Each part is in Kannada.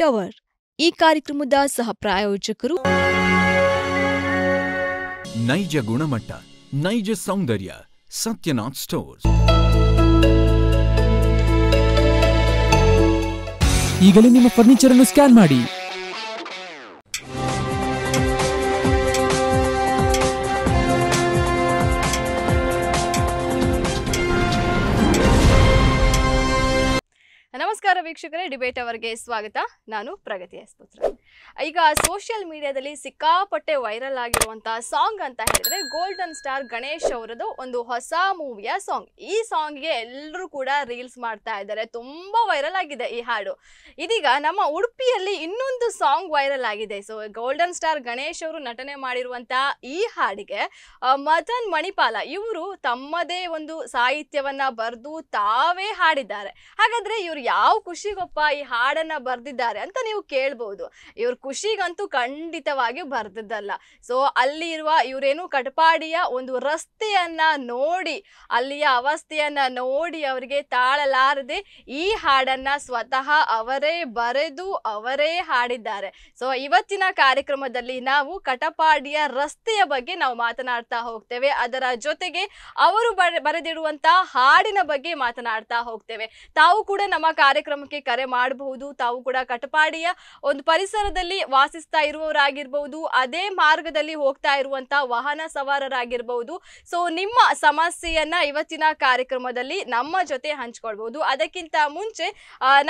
ಟವರ್ ಈ ಕಾರ್ಯಕ್ರಮದ ಸಹ ಪ್ರಾಯೋಜಕರು ನೈಜ ಗುಣಮಟ್ಟ ನೈಜ ಸೌಂದರ್ಯ ಸತ್ಯನಾಥ್ ಸ್ಟೋರ್ಸ್ ಈಗಲೇ ನಿಮ್ಮ ಫರ್ನಿಚರ್ ಅನ್ನು ಸ್ಕ್ಯಾನ್ ಮಾಡಿ ನಮಸ್ಕಾರ ವೀಕ್ಷಕರೇ ಡಿಬೇಟ್ ಅವರಿಗೆ ಸ್ವಾಗತ ನಾನು ಪ್ರಗತಿ ಸ್ತೋತ್ರ ಈಗ ಸೋಷಿಯಲ್ ಮೀಡಿಯಾದಲ್ಲಿ ಸಿಕ್ಕಾಪಟ್ಟೆ ವೈರಲ್ ಆಗಿರುವಂತಹ ಸಾಂಗ್ ಅಂತ ಹೇಳಿದ್ರೆ ಗೋಲ್ಡನ್ ಸ್ಟಾರ್ ಗಣೇಶ್ ಅವರದು ಒಂದು ಹೊಸ ಮೂವಿಯ ಸಾಂಗ್ ಈ ಗೆ ಎಲ್ಲರೂ ಕೂಡ ರೀಲ್ಸ್ ಮಾಡ್ತಾ ಇದ್ದಾರೆ ತುಂಬಾ ವೈರಲ್ ಆಗಿದೆ ಈ ಹಾಡು ಇದೀಗ ನಮ್ಮ ಉಡುಪಿಯಲ್ಲಿ ಇನ್ನೊಂದು ಸಾಂಗ್ ವೈರಲ್ ಆಗಿದೆ ಸೊ ಗೋಲ್ಡನ್ ಸ್ಟಾರ್ ಗಣೇಶ್ ಅವರು ನಟನೆ ಮಾಡಿರುವಂತಹ ಈ ಹಾಡಿಗೆ ಮದನ್ ಮಣಿಪಾಲ ಇವರು ತಮ್ಮದೇ ಒಂದು ಸಾಹಿತ್ಯವನ್ನ ಬರೆದು ತಾವೇ ಹಾಡಿದ್ದಾರೆ ಹಾಗಾದ್ರೆ ಇವರು ಯಾವ ಖುಷಿಗೊಪ್ಪ ಈ ಹಾಡನ್ನ ಬರ್ದಿದ್ದಾರೆ ಅಂತ ನೀವು ಕೇಳ್ಬಹುದು ಇವ್ರ ಖುಷಿಗಂತೂ ಖಂಡಿತವಾಗಿಯೂ ಬರ್ದಿದ್ದಲ್ಲ ಸೊ ಅಲ್ಲಿ ಇರುವ ಇವರೇನು ಕಟಪಾಡಿಯ ಒಂದು ರಸ್ತೆಯನ್ನ ನೋಡಿ ಅಲ್ಲಿಯ ಅವಸ್ಥೆಯನ್ನ ನೋಡಿ ಅವರಿಗೆ ತಾಳಲಾರದೆ ಈ ಹಾಡನ್ನ ಸ್ವತಃ ಅವರೇ ಬರೆದು ಅವರೇ ಹಾಡಿದ್ದಾರೆ ಸೊ ಇವತ್ತಿನ ಕಾರ್ಯಕ್ರಮದಲ್ಲಿ ನಾವು ಕಟಪಾಡಿಯ ರಸ್ತೆಯ ಬಗ್ಗೆ ನಾವು ಮಾತನಾಡ್ತಾ ಹೋಗ್ತೇವೆ ಅದರ ಜೊತೆಗೆ ಅವರು ಬರೆದಿಡುವಂತ ಹಾಡಿನ ಬಗ್ಗೆ ಮಾತನಾಡ್ತಾ ಹೋಗ್ತೇವೆ ತಾವು ಕೂಡ ನಮ್ಮ ಕಾರ್ಯಕ್ರಮ ಕಾರ್ಯಕ್ರಮಕ್ಕೆ ಕರೆ ಮಾಡಬಹುದು ತಾವು ಕೂಡ ಕಟಪಾಡಿಯ ಒಂದು ಪರಿಸರದಲ್ಲಿ ವಾಸಿಸ್ತಾ ಇರುವವರಾಗಿರ್ಬಹುದು ಅದೇ ಮಾರ್ಗದಲ್ಲಿ ಹೋಗ್ತಾ ಇರುವಂತಹ ವಾಹನ ಸವಾರರಾಗಿರ್ಬಹುದು ಸೊ ನಿಮ್ಮ ಸಮಸ್ಯೆಯನ್ನ ಇವತ್ತಿನ ಕಾರ್ಯಕ್ರಮದಲ್ಲಿ ನಮ್ಮ ಜೊತೆ ಹಂಚ್ಕೊಳ್ಬಹುದು ಅದಕ್ಕಿಂತ ಮುಂಚೆ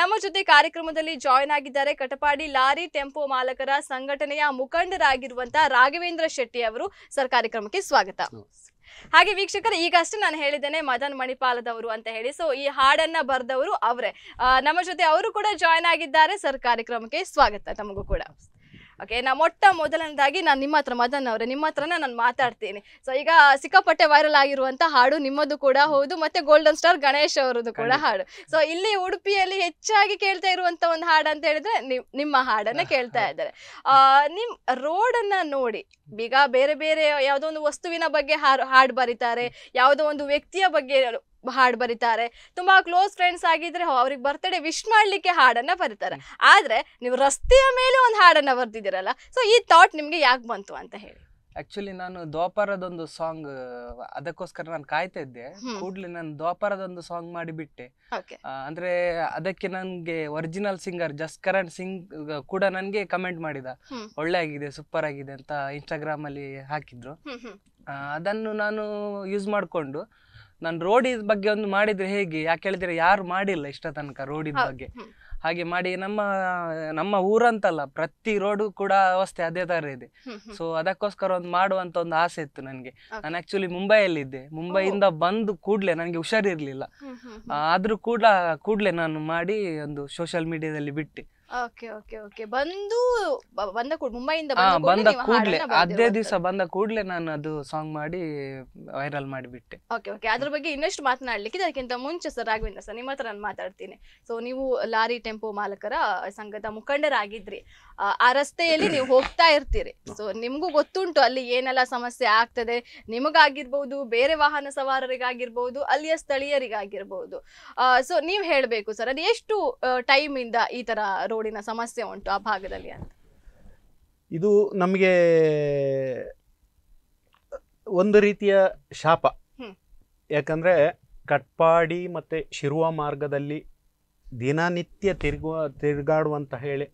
ನಮ್ಮ ಜೊತೆ ಕಾರ್ಯಕ್ರಮದಲ್ಲಿ ಜಾಯಿನ್ ಆಗಿದ್ದಾರೆ ಕಟಪಾಡಿ ಲಾರಿ ಟೆಂಪೋ ಮಾಲಕರ ಸಂಘಟನೆಯ ಮುಖಂಡರಾಗಿರುವಂತಹ ರಾಘವೇಂದ್ರ ಶೆಟ್ಟಿ ಅವರು ಸರ್ ಕಾರ್ಯಕ್ರಮಕ್ಕೆ ಸ್ವಾಗತ ಹಾಗೆ ವೀಕ್ಷಕರು ಈಗಷ್ಟೇ ನಾನು ಹೇಳಿದ್ದೇನೆ ಮದನ್ ಮಣಿಪಾಲದವರು ಅಂತ ಹೇಳಿ ಸೊ ಈ ಹಾಡನ್ನ ಬರೆದವರು ಅವರೇ ನಮ್ಮ ಜೊತೆ ಅವರು ಕೂಡ ಜಾಯ್ನ್ ಆಗಿದ್ದಾರೆ ಸರ್ ಕಾರ್ಯಕ್ರಮಕ್ಕೆ ಸ್ವಾಗತ ತಮಗೂ ಕೂಡ ಓಕೆ ನಾ ಮೊಟ್ಟ ಮೊದಲನೇದಾಗಿ ನಾನು ನಿಮ್ಮ ಹತ್ರ ಮದನ್ ಅವರೇ ನಿಮ್ಮ ಹತ್ರನೇ ನಾನು ಮಾತಾಡ್ತೀನಿ ಸೊ ಈಗ ಸಿಕ್ಕಾಪಟ್ಟೆ ವೈರಲ್ ಆಗಿರುವಂತ ಹಾಡು ನಿಮ್ಮದು ಕೂಡ ಹೌದು ಮತ್ತೆ ಗೋಲ್ಡನ್ ಸ್ಟಾರ್ ಗಣೇಶ್ ಅವರದ್ದು ಕೂಡ ಹಾಡು ಸೊ ಇಲ್ಲಿ ಉಡುಪಿಯಲ್ಲಿ ಹೆಚ್ಚಾಗಿ ಕೇಳ್ತಾ ಇರುವಂತ ಒಂದು ಹಾಡು ಅಂತ ಹೇಳಿದ್ರೆ ನಿಮ್ಮ ಹಾಡನ್ನ ಕೇಳ್ತಾ ಇದ್ದಾರೆ ಆ ನಿಮ್ ರೋಡನ್ನ ನೋಡಿ ಬೀಗ ಬೇರೆ ಬೇರೆ ಯಾವುದೋ ಒಂದು ವಸ್ತುವಿನ ಬಗ್ಗೆ ಹಾಡು ಹಾಡು ಬರೀತಾರೆ ಯಾವುದೋ ಒಂದು ವ್ಯಕ್ತಿಯ ಬಗ್ಗೆ ಹಾಡು ಬರೀತಾರೆ ತುಂಬಾ ಕ್ಲೋಸ್ ಫ್ರೆಂಡ್ಸ್ ಆಗಿದ್ರೆ ಅವ್ರಿಗೆ ಬರ್ತ್ಡೇ ವಿಶ್ ಮಾಡ್ಲಿಕ್ಕೆ ಹಾಡನ್ನ ಬರೀತಾರೆ ಆದ್ರೆ ನೀವು ರಸ್ತೆಯ ಮೇಲೆ ಒಂದು ಹಾಡನ್ನ ಬರ್ತಿದ್ದೀರಲ್ಲ ಸೊ ಈ ಥಾಟ್ ನಿಮ್ಗೆ ಯಾಕೆ ಬಂತು ಅಂತ ಹೇಳಿ ಆಕ್ಚುಲಿ ನಾನು ದ್ವಾಪರದೊಂದು ಸಾಂಗ್ ಅದಕ್ಕೋಸ್ಕರ ನಾನು ಕಾಯ್ತಾ ಇದ್ದೆ ಕೂಡ್ಲಿ ನಾನು ದ್ವಾಪರದೊಂದು ಸಾಂಗ್ ಮಾಡಿಬಿಟ್ಟೆ ಅಂದ್ರೆ ಅದಕ್ಕೆ ನನ್ಗೆ ಒರಿಜಿನಲ್ ಸಿಂಗರ್ ಕರಣ್ ಸಿಂಗ್ ಕೂಡ ನನ್ಗೆ ಕಮೆಂಟ್ ಮಾಡಿದ ಒಳ್ಳೆ ಆಗಿದೆ ಸೂಪರ್ ಆಗಿದೆ ಅಂತ ಇನ್ಸ್ಟಾಗ್ರಾಮ್ ಅಲ್ಲಿ ಹಾಕಿದ್ರು ಅದನ್ನು ನಾನು ಯೂಸ್ ಮಾಡಿಕೊಂಡು ನಾನು ರೋಡ್ ಬಗ್ಗೆ ಒಂದು ಮಾಡಿದ್ರೆ ಹೇಗೆ ಯಾಕೆ ಹೇಳಿದ್ರೆ ಯಾರು ಮಾಡಿಲ್ಲ ಇಷ್ಟ ತನಕ ರೋಡಿನ ಬಗ್ಗೆ ಹಾಗೆ ಮಾಡಿ ನಮ್ಮ ನಮ್ಮ ಊರಂತಲ್ಲ ಪ್ರತಿ ರೋಡ್ ಕೂಡ ಅವಸ್ಥೆ ಅದೇ ತರ ಇದೆ ಸೊ ಅದಕ್ಕೋಸ್ಕರ ಒಂದು ಮಾಡುವಂತ ಒಂದು ಆಸೆ ಇತ್ತು ನನಗೆ ನಾನು ಆಕ್ಚುಲಿ ಮುಂಬೈಯಲ್ಲಿದ್ದೆ ಮುಂಬೈಯಿಂದ ಬಂದು ಕೂಡ್ಲೆ ನನಗೆ ಹುಷಾರಿರ್ಲಿಲ್ಲ ಆದ್ರೂ ಕೂಡ ಕೂಡ್ಲೆ ನಾನು ಮಾಡಿ ಒಂದು ಸೋಷಿಯಲ್ ಮೀಡಿಯಾದಲ್ಲಿ ಬಿಟ್ಟೆ ಓಕೆ ಓಕೆ ಓಕೆ ಬಂದು ಬಂದ ಕೂಡ ಮುಂಬೈಯಿಂದ ಬಂದ ಕೂಡ್ಲೇ ಕೂಡ್ಲೆ ಅದೇ ದಿವಸ ಬಂದ ಕೂಡ್ಲೆ ನಾನು ಅದು ಸಾಂಗ್ ಮಾಡಿ ವೈರಲ್ ಮಾಡಿಬಿಟ್ಟೆ ಓಕೆ ಓಕೆ ಅದ್ರ ಬಗ್ಗೆ ಇನ್ನಷ್ಟು ಮಾತನಾಡ್ಲಿಕ್ಕೆ ಅದಕ್ಕಿಂತ ಮುಂಚೆ ಸರ್ ರಾಘವೇಂದ್ರ ಸರ್ ನಿಮ್ಮ ಹತ್ರ ನಾನು ಮಾತಾಡ್ತೀನಿ ಸೊ ನೀವು ಲಾರಿ ಟೆಂಪೋ ಮಾಲಕರ ಸಂಘದ ಮುಖಂಡರಾಗಿದ್ರಿ ಆ, ಆ ರಸ್ತೆಯಲ್ಲಿ ನೀವು ಹೋಗ್ತಾ ಇರ್ತೀರಿ ಸೊ ನಿಮ್ಗೂ ಗೊತ್ತುಂಟು ಅಲ್ಲಿ ಏನೆಲ್ಲ ಸಮಸ್ಯೆ ಆಗ್ತದೆ ನಿಮಗಾಗಿರ್ಬಹುದು ಬೇರೆ ವಾಹನ ಸವಾರರಿಗಾಗಿರ್ಬಹುದು ಅಲ್ಲಿಯ ಸ್ಥಳೀಯರಿಗಾಗಿರ್ಬಹುದು ಸೊ ನೀವು ಹೇಳಬೇಕು ಸರ್ ಅದು ಎಷ್ಟು ಟೈಮ್ ಇಂದ ಈ ತರ ರೋಡ್ ರೋಡಿನ ಸಮಸ್ಯೆ ಉಂಟು ಆ ಭಾಗದಲ್ಲಿ ಅಂತ ಇದು ನಮಗೆ ಒಂದು ರೀತಿಯ ಶಾಪ ಯಾಕಂದರೆ ಕಟ್ಪಾಡಿ ಮತ್ತು ಶಿರುವ ಮಾರ್ಗದಲ್ಲಿ ದಿನನಿತ್ಯ ತಿರುಗುವ ತಿರುಗಾಡುವಂತ ಹೇಳಿ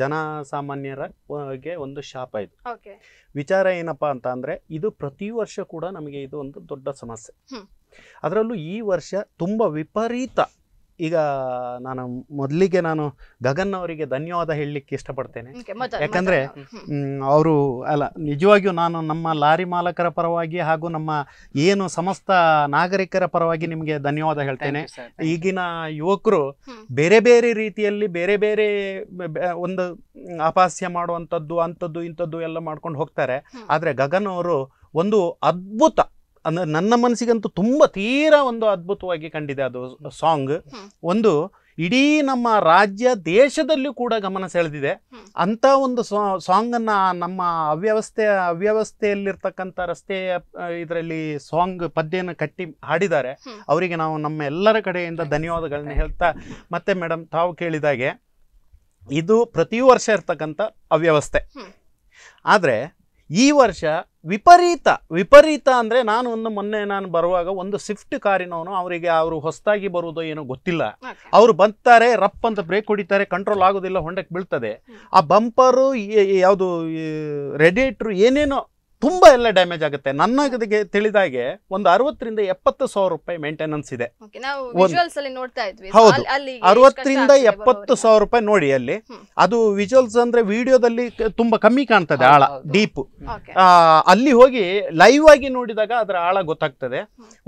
ಜನಸಾಮಾನ್ಯರಿಗೆ ಒಂದು ಶಾಪ ಇದು ವಿಚಾರ ಏನಪ್ಪ ಅಂತ ಅಂದರೆ ಇದು ಪ್ರತಿ ವರ್ಷ ಕೂಡ ನಮಗೆ ಇದು ಒಂದು ದೊಡ್ಡ ಸಮಸ್ಯೆ ಅದರಲ್ಲೂ ಈ ವರ್ಷ ತುಂಬ ವಿಪರೀತ ಈಗ ನಾನು ಮೊದಲಿಗೆ ನಾನು ಗಗನ್ ಅವರಿಗೆ ಧನ್ಯವಾದ ಹೇಳಲಿಕ್ಕೆ ಇಷ್ಟಪಡ್ತೇನೆ ಯಾಕಂದರೆ ಅವರು ಅಲ್ಲ ನಿಜವಾಗಿಯೂ ನಾನು ನಮ್ಮ ಲಾರಿ ಮಾಲಕರ ಪರವಾಗಿ ಹಾಗೂ ನಮ್ಮ ಏನು ಸಮಸ್ತ ನಾಗರಿಕರ ಪರವಾಗಿ ನಿಮಗೆ ಧನ್ಯವಾದ ಹೇಳ್ತೇನೆ ಈಗಿನ ಯುವಕರು ಬೇರೆ ಬೇರೆ ರೀತಿಯಲ್ಲಿ ಬೇರೆ ಬೇರೆ ಒಂದು ಅಪಾಸ್ಯ ಮಾಡುವಂಥದ್ದು ಅಂಥದ್ದು ಇಂಥದ್ದು ಎಲ್ಲ ಮಾಡ್ಕೊಂಡು ಹೋಗ್ತಾರೆ ಆದರೆ ಗಗನ್ ಅವರು ಒಂದು ಅದ್ಭುತ ಅಂದ್ರೆ ನನ್ನ ಮನಸ್ಸಿಗಂತೂ ತುಂಬ ತೀರಾ ಒಂದು ಅದ್ಭುತವಾಗಿ ಕಂಡಿದೆ ಅದು ಸಾಂಗ್ ಒಂದು ಇಡೀ ನಮ್ಮ ರಾಜ್ಯ ದೇಶದಲ್ಲೂ ಕೂಡ ಗಮನ ಸೆಳೆದಿದೆ ಅಂಥ ಒಂದು ಸಾಂಗ್ ಸಾಂಗನ್ನು ನಮ್ಮ ಅವ್ಯವಸ್ಥೆ ಅವ್ಯವಸ್ಥೆಯಲ್ಲಿರ್ತಕ್ಕಂಥ ರಸ್ತೆಯ ಇದರಲ್ಲಿ ಸಾಂಗ್ ಪದ್ಯನ ಕಟ್ಟಿ ಹಾಡಿದ್ದಾರೆ ಅವರಿಗೆ ನಾವು ನಮ್ಮ ಎಲ್ಲರ ಕಡೆಯಿಂದ ಧನ್ಯವಾದಗಳನ್ನ ಹೇಳ್ತಾ ಮತ್ತೆ ಮೇಡಮ್ ತಾವು ಕೇಳಿದಾಗೆ ಇದು ಪ್ರತಿ ವರ್ಷ ಇರ್ತಕ್ಕಂಥ ಅವ್ಯವಸ್ಥೆ ಆದರೆ ಈ ವರ್ಷ ವಿಪರೀತ ವಿಪರೀತ ಅಂದರೆ ನಾನು ಒಂದು ಮೊನ್ನೆ ನಾನು ಬರುವಾಗ ಒಂದು ಸ್ವಿಫ್ಟ್ ಕಾರಿನವನು ಅವರಿಗೆ ಅವರು ಹೊಸದಾಗಿ ಬರುವುದೋ ಏನೋ ಗೊತ್ತಿಲ್ಲ ಅವರು ಬಂತಾರೆ ರಪ್ ಅಂತ ಬ್ರೇಕ್ ಹೊಡಿತಾರೆ ಕಂಟ್ರೋಲ್ ಆಗೋದಿಲ್ಲ ಹೊಂಡಕ್ಕೆ ಬೀಳ್ತದೆ ಆ ಬಂಪರು ಯಾವುದು ರೆಡಿಯೇಟ್ರು ಏನೇನೋ ತುಂಬ ಎಲ್ಲ ಡ್ಯಾಮೇಜ್ ಆಗುತ್ತೆ ನನ್ನ ತಿಳಿದಾಗೆ ಒಂದು ಅರವತ್ತರಿಂದ ಎಪ್ಪತ್ತು ಸಾವಿರ ರೂಪಾಯಿ ಮೇಂಟೆನೆನ್ಸ್ ಇದೆ ಹೌದು ಅರವತ್ತರಿಂದ ಎಪ್ಪತ್ತು ಸಾವಿರ ರೂಪಾಯಿ ನೋಡಿ ಅಲ್ಲಿ ಅದು ವಿಜುವಲ್ಸ್ ಅಂದ್ರೆ ವಿಡಿಯೋದಲ್ಲಿ ತುಂಬಾ ಕಮ್ಮಿ ಕಾಣ್ತದೆ ಆಳ ಡೀಪ್ ಅಲ್ಲಿ ಹೋಗಿ ಲೈವ್ ಆಗಿ ನೋಡಿದಾಗ ಅದರ ಆಳ ಗೊತ್ತಾಗ್ತದೆ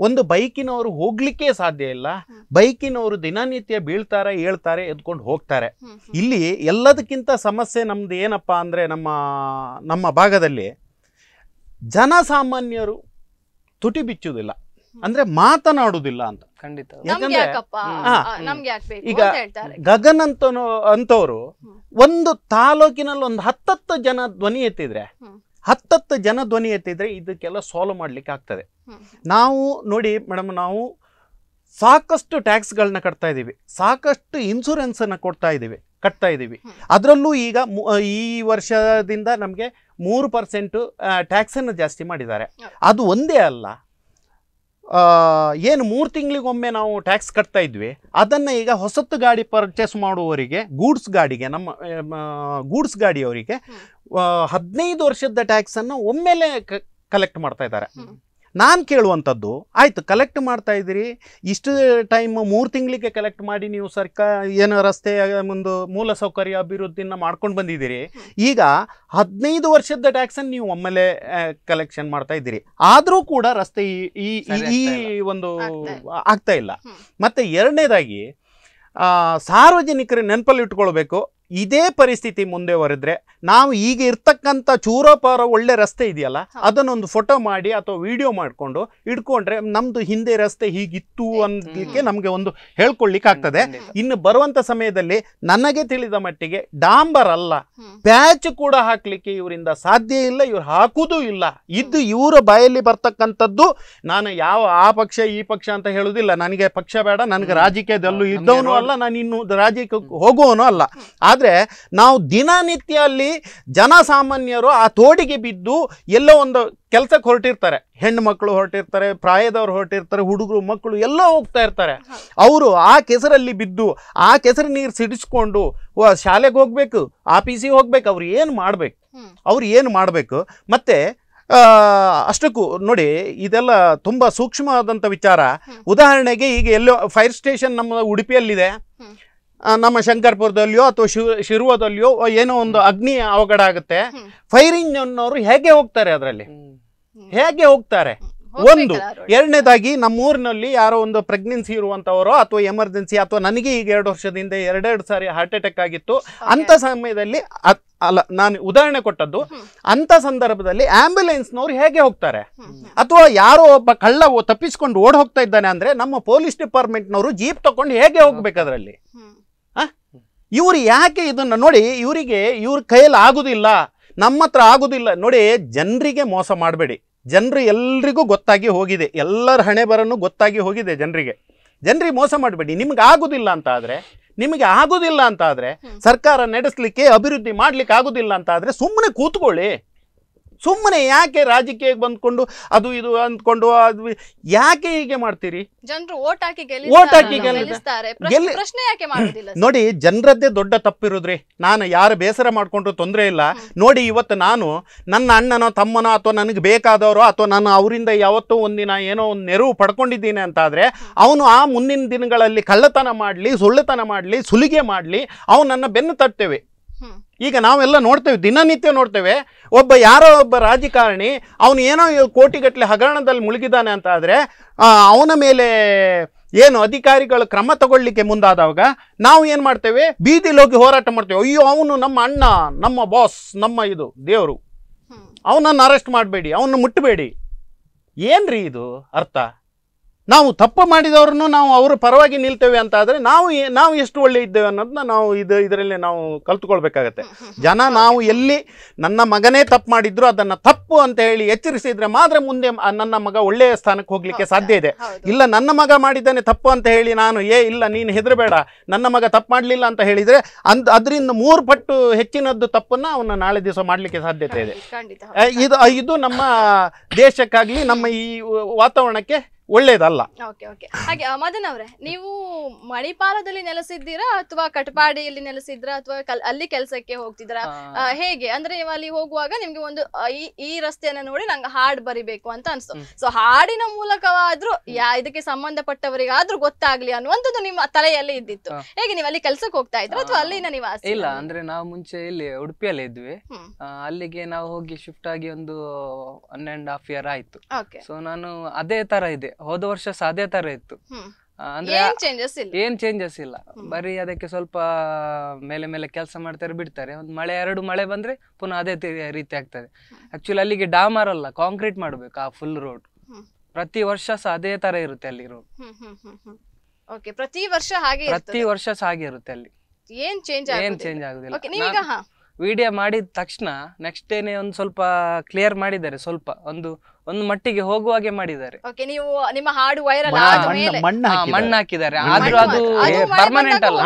ಒಂದು ಬೈಕಿನವರು ಹೋಗ್ಲಿಕ್ಕೆ ಸಾಧ್ಯ ಇಲ್ಲ ಬೈಕಿನವರು ದಿನನಿತ್ಯ ಬೀಳ್ತಾರೆ ಹೇಳ್ತಾರೆ ಎದ್ಕೊಂಡು ಹೋಗ್ತಾರೆ ಇಲ್ಲಿ ಎಲ್ಲದಕ್ಕಿಂತ ಸಮಸ್ಯೆ ನಮ್ದು ಏನಪ್ಪಾ ಅಂದ್ರೆ ನಮ್ಮ ನಮ್ಮ ಭಾಗದಲ್ಲಿ ಜನಸಾಮಾನ್ಯರು ತುಟಿ ಬಿಚ್ಚುವುದಿಲ್ಲ ಅಂದ್ರೆ ಮಾತನಾಡುವುದಿಲ್ಲ ಅಂತ ಖಂಡಿತ ಯಾಕಂದ್ರೆ ಈಗ ಗಗನ್ ಅಂತ ಅಂತವರು ಒಂದು ತಾಲೂಕಿನಲ್ಲಿ ಒಂದು ಹತ್ತತ್ತು ಜನ ಧ್ವನಿ ಎತ್ತಿದ್ರೆ ಹತ್ತತ್ತು ಜನ ಧ್ವನಿ ಎತ್ತಿದ್ರೆ ಇದಕ್ಕೆಲ್ಲ ಸಾಲ್ವ್ ಮಾಡ್ಲಿಕ್ಕೆ ಆಗ್ತದೆ ನಾವು ನೋಡಿ ಮೇಡಮ್ ನಾವು ಸಾಕಷ್ಟು ಟ್ಯಾಕ್ಸ್ಗಳನ್ನ ಕಟ್ತಾ ಇದ್ದೀವಿ ಸಾಕಷ್ಟು ಇನ್ಸೂರೆನ್ಸನ್ನು ಕೊಡ್ತಾ ಇದ್ದೀವಿ ಕಟ್ತಾ ಇದ್ದೀವಿ ಅದರಲ್ಲೂ ಈಗ ಈ ವರ್ಷದಿಂದ ನಮಗೆ ಮೂರು ಪರ್ಸೆಂಟು ಟ್ಯಾಕ್ಸನ್ನು ಜಾಸ್ತಿ ಮಾಡಿದ್ದಾರೆ ಅದು ಒಂದೇ ಅಲ್ಲ ಏನು ಮೂರು ತಿಂಗಳಿಗೊಮ್ಮೆ ನಾವು ಟ್ಯಾಕ್ಸ್ ಕಟ್ತಾ ಇದ್ವಿ ಅದನ್ನು ಈಗ ಹೊಸತ್ತು ಗಾಡಿ ಪರ್ಚೇಸ್ ಮಾಡುವವರಿಗೆ ಗೂಡ್ಸ್ ಗಾಡಿಗೆ ನಮ್ಮ ಗೂಡ್ಸ್ ಗಾಡಿಯವರಿಗೆ ಹದಿನೈದು ವರ್ಷದ ಟ್ಯಾಕ್ಸನ್ನು ಒಮ್ಮೆಲೇ ಕಲೆಕ್ಟ್ ಮಾಡ್ತಾ ಇದ್ದಾರೆ ನಾನು ಕೇಳುವಂಥದ್ದು ಆಯಿತು ಕಲೆಕ್ಟ್ ಮಾಡ್ತಾ ಇದ್ದೀರಿ ಇಷ್ಟು ಟೈಮ್ ಮೂರು ತಿಂಗಳಿಗೆ ಕಲೆಕ್ಟ್ ಮಾಡಿ ನೀವು ಸರ್ಕಾರ ಏನು ರಸ್ತೆ ಒಂದು ಮೂಲಸೌಕರ್ಯ ಅಭಿವೃದ್ಧಿನ ಮಾಡ್ಕೊಂಡು ಬಂದಿದ್ದೀರಿ ಈಗ ಹದಿನೈದು ವರ್ಷದ ಟ್ಯಾಕ್ಸನ್ನು ನೀವು ಒಮ್ಮೆಲೆ ಕಲೆಕ್ಷನ್ ಮಾಡ್ತಾ ಇದ್ದೀರಿ ಆದರೂ ಕೂಡ ರಸ್ತೆ ಈ ಈ ಒಂದು ಆಗ್ತಾ ಇಲ್ಲ ಮತ್ತು ಎರಡನೇದಾಗಿ ಸಾರ್ವಜನಿಕರ ನೆನಪಲ್ಲಿ ಇಟ್ಕೊಳ್ಬೇಕು ಇದೇ ಪರಿಸ್ಥಿತಿ ಮುಂದೆ ಬರೆದ್ರೆ ನಾವು ಈಗ ಇರ್ತಕ್ಕಂಥ ಚೂರೋಪಾರ ಒಳ್ಳೆ ರಸ್ತೆ ಇದೆಯಲ್ಲ ಅದನ್ನೊಂದು ಫೋಟೋ ಮಾಡಿ ಅಥವಾ ವಿಡಿಯೋ ಮಾಡಿಕೊಂಡು ಇಟ್ಕೊಂಡ್ರೆ ನಮ್ದು ಹಿಂದೆ ರಸ್ತೆ ಹೀಗಿತ್ತು ಅನ್ನಲಿಕ್ಕೆ ನಮಗೆ ಒಂದು ಹೇಳ್ಕೊಳ್ಲಿಕ್ಕೆ ಆಗ್ತದೆ ಇನ್ನು ಬರುವಂತ ಸಮಯದಲ್ಲಿ ನನಗೆ ತಿಳಿದ ಮಟ್ಟಿಗೆ ಡಾಂಬರ್ ಅಲ್ಲ ಪ್ಯಾಚ್ ಕೂಡ ಹಾಕ್ಲಿಕ್ಕೆ ಇವರಿಂದ ಸಾಧ್ಯ ಇಲ್ಲ ಇವ್ರು ಹಾಕುವುದೂ ಇಲ್ಲ ಇದು ಇವರ ಬಾಯಲ್ಲಿ ಬರ್ತಕ್ಕಂಥದ್ದು ನಾನು ಯಾವ ಆ ಪಕ್ಷ ಈ ಪಕ್ಷ ಅಂತ ಹೇಳುದಿಲ್ಲ ನನಗೆ ಪಕ್ಷ ಬೇಡ ನನಗೆ ರಾಜಕೀಯದಲ್ಲೂ ಇದ್ದವನು ಅಲ್ಲ ನಾನು ಇನ್ನು ರಾಜಕೀಯ ಹೋಗುವನು ಅಲ್ಲ ಆದರೆ ನಾವು ದಿನನಿತ್ಯ ಅಲ್ಲಿ ಜನಸಾಮಾನ್ಯರು ಆ ತೋಡಿಗೆ ಬಿದ್ದು ಎಲ್ಲೋ ಒಂದು ಕೆಲಸಕ್ಕೆ ಹೊರಟಿರ್ತಾರೆ ಹೆಣ್ಣು ಮಕ್ಕಳು ಹೊರಟಿರ್ತಾರೆ ಪ್ರಾಯದವ್ರು ಹೊರಟಿರ್ತಾರೆ ಹುಡುಗರು ಮಕ್ಕಳು ಎಲ್ಲ ಹೋಗ್ತಾ ಇರ್ತಾರೆ ಅವರು ಆ ಕೆಸರಲ್ಲಿ ಬಿದ್ದು ಆ ಕೆಸರು ನೀರು ಸಿಡಿಸ್ಕೊಂಡು ಶಾಲೆಗೆ ಹೋಗ್ಬೇಕು ಆಫೀಸಿಗೆ ಹೋಗ್ಬೇಕು ಅವ್ರು ಏನು ಮಾಡಬೇಕು ಅವ್ರು ಏನು ಮಾಡಬೇಕು ಮತ್ತೆ ಅಷ್ಟಕ್ಕೂ ನೋಡಿ ಇದೆಲ್ಲ ತುಂಬ ಸೂಕ್ಷ್ಮವಾದಂಥ ವಿಚಾರ ಉದಾಹರಣೆಗೆ ಈಗ ಎಲ್ಲೋ ಫೈರ್ ಸ್ಟೇಷನ್ ನಮ್ಮ ಉಡುಪಿಯಲ್ಲಿದೆ ನಮ್ಮ ಶಂಕರ್ಪುರದಲ್ಲಿಯೋ ಅಥವಾ ಶಿರುವದಲ್ಲಿಯೋ ಏನೋ ಒಂದು ಅಗ್ನಿ ಅವಘಡ ಆಗುತ್ತೆ ಫೈರಿಂಗ್ ಅನ್ನೋರು ಹೇಗೆ ಹೋಗ್ತಾರೆ ಅದರಲ್ಲಿ ಹೇಗೆ ಹೋಗ್ತಾರೆ ಒಂದು ಎರಡನೇದಾಗಿ ನಮ್ಮೂರಿನಲ್ಲಿ ಯಾರೋ ಒಂದು ಪ್ರೆಗ್ನೆನ್ಸಿ ಇರುವಂಥವರೋ ಅಥವಾ ಎಮರ್ಜೆನ್ಸಿ ಅಥವಾ ನನಗೆ ಈಗ ಎರಡು ವರ್ಷದಿಂದ ಎರಡೆರಡು ಸಾರಿ ಹಾರ್ಟ್ ಅಟ್ಯಾಕ್ ಆಗಿತ್ತು ಅಂತ ಸಮಯದಲ್ಲಿ ಅಲ್ಲ ನಾನು ಉದಾಹರಣೆ ಕೊಟ್ಟದ್ದು ಅಂತ ಸಂದರ್ಭದಲ್ಲಿ ಆಂಬ್ಯುಲೆನ್ಸ್ನವ್ರು ಹೇಗೆ ಹೋಗ್ತಾರೆ ಅಥವಾ ಯಾರೋ ಒಬ್ಬ ಕಳ್ಳ ತಪ್ಪಿಸ್ಕೊಂಡು ಓಡ್ ಹೋಗ್ತಾ ಇದ್ದಾನೆ ಅಂದ್ರೆ ನಮ್ಮ ಪೊಲೀಸ್ ಡಿಪಾರ್ಟ್ಮೆಂಟ್ನವರು ಜೀಪ್ ತಗೊಂಡು ಹೇಗೆ ಹೋಗ್ಬೇಕು ಅದರಲ್ಲಿ ಇವರು ಯಾಕೆ ಇದನ್ನು ನೋಡಿ ಇವರಿಗೆ ಇವ್ರ ಕೈಯಲ್ಲಿ ಆಗೋದಿಲ್ಲ ನಮ್ಮ ಹತ್ರ ಆಗೋದಿಲ್ಲ ನೋಡಿ ಜನರಿಗೆ ಮೋಸ ಮಾಡಬೇಡಿ ಜನರು ಎಲ್ರಿಗೂ ಗೊತ್ತಾಗಿ ಹೋಗಿದೆ ಎಲ್ಲರ ಹಣೆ ಬರನು ಗೊತ್ತಾಗಿ ಹೋಗಿದೆ ಜನರಿಗೆ ಜನರಿಗೆ ಮೋಸ ಮಾಡಬೇಡಿ ನಿಮ್ಗೆ ಆಗೋದಿಲ್ಲ ಅಂತ ಆದರೆ ನಿಮಗೆ ಆಗೋದಿಲ್ಲ ಅಂತ ಆದರೆ ಸರ್ಕಾರ ನಡೆಸಲಿಕ್ಕೆ ಅಭಿವೃದ್ಧಿ ಮಾಡ್ಲಿಕ್ಕೆ ಆಗೋದಿಲ್ಲ ಅಂತ ಆದರೆ ಸುಮ್ಮನೆ ಕೂತ್ಕೊಳ್ಳಿ ಸುಮ್ಮನೆ ಯಾಕೆ ರಾಜಕೀಯಕ್ಕೆ ಬಂದ್ಕೊಂಡು ಅದು ಇದು ಅಂದ್ಕೊಂಡು ಅದು ಯಾಕೆ ಹೀಗೆ ಮಾಡ್ತೀರಿ ಜನರು ಹಾಕಿ ಪ್ರಶ್ನೆ ಯಾಕೆ ನೋಡಿ ಜನರದ್ದೇ ದೊಡ್ಡ ತಪ್ಪಿರೋದ್ರಿ ನಾನು ಯಾರು ಬೇಸರ ಮಾಡಿಕೊಂಡ್ರು ತೊಂದರೆ ಇಲ್ಲ ನೋಡಿ ಇವತ್ತು ನಾನು ನನ್ನ ಅಣ್ಣನೋ ತಮ್ಮನೋ ಅಥವಾ ನನಗೆ ಬೇಕಾದವರು ಅಥವಾ ನಾನು ಅವರಿಂದ ಯಾವತ್ತೂ ಒಂದಿನ ಏನೋ ಒಂದು ನೆರವು ಪಡ್ಕೊಂಡಿದ್ದೀನಿ ಅಂತಾದರೆ ಅವನು ಆ ಮುಂದಿನ ದಿನಗಳಲ್ಲಿ ಕಳ್ಳತನ ಮಾಡಲಿ ಸುಳ್ಳುತನ ಮಾಡಲಿ ಸುಲಿಗೆ ಮಾಡಲಿ ಅವನನ್ನು ಬೆನ್ನು ತಟ್ಟೇವೆ ಈಗ ನಾವೆಲ್ಲ ನೋಡ್ತೇವೆ ದಿನನಿತ್ಯ ನೋಡ್ತೇವೆ ಒಬ್ಬ ಯಾರೋ ಒಬ್ಬ ರಾಜಕಾರಣಿ ಅವನು ಏನೋ ಕೋಟಿಗಟ್ಟಲೆ ಹಗರಣದಲ್ಲಿ ಮುಳುಗಿದ್ದಾನೆ ಅಂತ ಆದರೆ ಅವನ ಮೇಲೆ ಏನು ಅಧಿಕಾರಿಗಳು ಕ್ರಮ ತಗೊಳ್ಳಿಕ್ಕೆ ಮುಂದಾದಾಗ ನಾವು ಏನು ಮಾಡ್ತೇವೆ ಹೋಗಿ ಹೋರಾಟ ಮಾಡ್ತೇವೆ ಅಯ್ಯೋ ಅವನು ನಮ್ಮ ಅಣ್ಣ ನಮ್ಮ ಬಾಸ್ ನಮ್ಮ ಇದು ದೇವರು ಅವನನ್ನು ಅರೆಸ್ಟ್ ಮಾಡಬೇಡಿ ಅವನ್ನ ಮುಟ್ಟಬೇಡಿ ಏನ್ರಿ ಇದು ಅರ್ಥ ನಾವು ತಪ್ಪು ಮಾಡಿದವ್ರನ್ನು ನಾವು ಅವರ ಪರವಾಗಿ ನಿಲ್ತೇವೆ ಅಂತ ಆದರೆ ನಾವು ನಾವು ಎಷ್ಟು ಒಳ್ಳೆ ಇದ್ದೇವೆ ಅನ್ನೋದನ್ನ ನಾವು ಇದು ಇದರಲ್ಲಿ ನಾವು ಕಲ್ತ್ಕೊಳ್ಬೇಕಾಗತ್ತೆ ಜನ ನಾವು ಎಲ್ಲಿ ನನ್ನ ಮಗನೇ ತಪ್ಪು ಮಾಡಿದ್ರು ಅದನ್ನು ತಪ್ಪು ಅಂತ ಹೇಳಿ ಎಚ್ಚರಿಸಿದ್ರೆ ಮಾತ್ರ ಮುಂದೆ ನನ್ನ ಮಗ ಒಳ್ಳೆಯ ಸ್ಥಾನಕ್ಕೆ ಹೋಗ್ಲಿಕ್ಕೆ ಸಾಧ್ಯ ಇದೆ ಇಲ್ಲ ನನ್ನ ಮಗ ಮಾಡಿದ್ದಾನೆ ತಪ್ಪು ಅಂತ ಹೇಳಿ ನಾನು ಏ ಇಲ್ಲ ನೀನು ಹೆದರಬೇಡ ನನ್ನ ಮಗ ತಪ್ಪು ಮಾಡಲಿಲ್ಲ ಅಂತ ಹೇಳಿದರೆ ಅಂದ್ ಅದರಿಂದ ಮೂರು ಪಟ್ಟು ಹೆಚ್ಚಿನದ್ದು ತಪ್ಪನ್ನು ಅವನ್ನ ನಾಳೆ ದಿವಸ ಮಾಡಲಿಕ್ಕೆ ಸಾಧ್ಯತೆ ಇದೆ ಇದು ಇದು ನಮ್ಮ ದೇಶಕ್ಕಾಗಲಿ ನಮ್ಮ ಈ ವಾತಾವರಣಕ್ಕೆ ಒಳ್ಳೇದಲ್ಲ ಓಕೆ ಓಕೆ ಹಾಗೆ ಮದನ್ ಅವರೇ ನೀವು ಮಣಿಪಾಲದಲ್ಲಿ ನೆಲೆಸಿದ್ದೀರಾ ಅಥವಾ ಕಟಪಾಡಿಯಲ್ಲಿ ನೆಲೆಸಿದ್ರಾ ಅಥವಾ ಅಲ್ಲಿ ಕೆಲಸಕ್ಕೆ ಹೋಗ್ತಿದ್ರಾ ಹೇಗೆ ಅಂದ್ರೆ ನೀವು ಅಲ್ಲಿ ಹೋಗುವಾಗ ನಿಮ್ಗೆ ಒಂದು ಈ ಈ ರಸ್ತೆಯನ್ನ ನೋಡಿ ನಂಗೆ ಹಾಡ್ ಬರಿಬೇಕು ಅಂತ ಅನ್ಸ್ತು ಸೊ ಹಾಡಿನ ಮೂಲಕವಾದ್ರೂ ಯಾ ಇದಕ್ಕೆ ಸಂಬಂಧಪಟ್ಟವರಿಗಾದ್ರೂ ಗೊತ್ತಾಗ್ಲಿ ಅನ್ನುವಂಥದ್ದು ನಿಮ್ಮ ತಲೆಯಲ್ಲಿ ಇದ್ದಿತ್ತು ಹೇಗೆ ನೀವು ಅಲ್ಲಿ ಕೆಲಸಕ್ಕೆ ಹೋಗ್ತಾ ಇದ್ರ ಅಥವಾ ಅಲ್ಲಿನ ನಿವಾಸ ಇಲ್ಲ ಅಂದ್ರೆ ನಾವು ಮುಂಚೆ ಇಲ್ಲಿ ಉಡುಪಿಯಲ್ಲಿ ಇದ್ವಿ ಅಲ್ಲಿಗೆ ನಾವು ಹೋಗಿ ಶಿಫ್ಟ್ ಆಗಿ ಒಂದು ಒನ್ ಅಂಡ್ ಹಾಫ್ ಇಯರ್ ಆಯ್ತು ಸೊ ನಾನು ಅದೇ ತರ ಇದೆ ಹೋದ ವರ್ಷ ಸಾಧ್ಯ ತರ ಇತ್ತು ಅಂದ್ರೆ ಏನ್ ಚೇಂಜಸ್ ಇಲ್ಲ ಬರೀ ಅದಕ್ಕೆ ಸ್ವಲ್ಪ ಮೇಲೆ ಮೇಲೆ ಕೆಲಸ ಮಾಡ್ತಾರೆ ಬಿಡ್ತಾರೆ ಒಂದು ಮಳೆ ಎರಡು ಮಳೆ ಬಂದ್ರೆ ಪುನಃ ಅದೇ ರೀತಿ ಆಗ್ತದೆ ಆಕ್ಚುಲಿ ಅಲ್ಲಿಗೆ ಡಾಮರ್ ಅಲ್ಲ ಕಾಂಕ್ರೀಟ್ ಮಾಡ್ಬೇಕು ಆ ಫುಲ್ ರೋಡ್ ಪ್ರತಿ ವರ್ಷ ಅದೇ ತರ ಇರುತ್ತೆ ಅಲ್ಲಿ ರೋಡ್ ಪ್ರತಿ ವರ್ಷ ಹಾಗೆ ಪ್ರತಿ ವರ್ಷ ಹಾಗೆ ಇರುತ್ತೆ ಅಲ್ಲಿ ಏನ್ ಚೇಂಜ್ ಏನ್ ಚೇಂಜ್ ಆಗುದಿಲ್ಲ ವಿಡಿಯೋ ಮಾಡಿದ ತಕ್ಷಣ ನೆಕ್ಸ್ಟ್ ಡೇನೆ ಒಂದು ಸ್ವಲ್ಪ ಕ್ಲಿಯರ್ ಮಾಡಿದ್ದಾರೆ ಸ್ವಲ್ಪ ಒಂದು ಒಂದು ಮಟ್ಟಿಗೆ ಹೋಗುವಾಗೆ ಮಾಡಿದ್ದಾರೆ ನೀವು ನಿಮ್ಮ ಹಾಡು ವೈರಲ್ ಮಣ್ಣು- ಹಾಕಿದ್ದಾರೆ. ಆದ್ರೂ ಅದು ಪರ್ಮನೆಂಟ್ ಅಲ್ಲ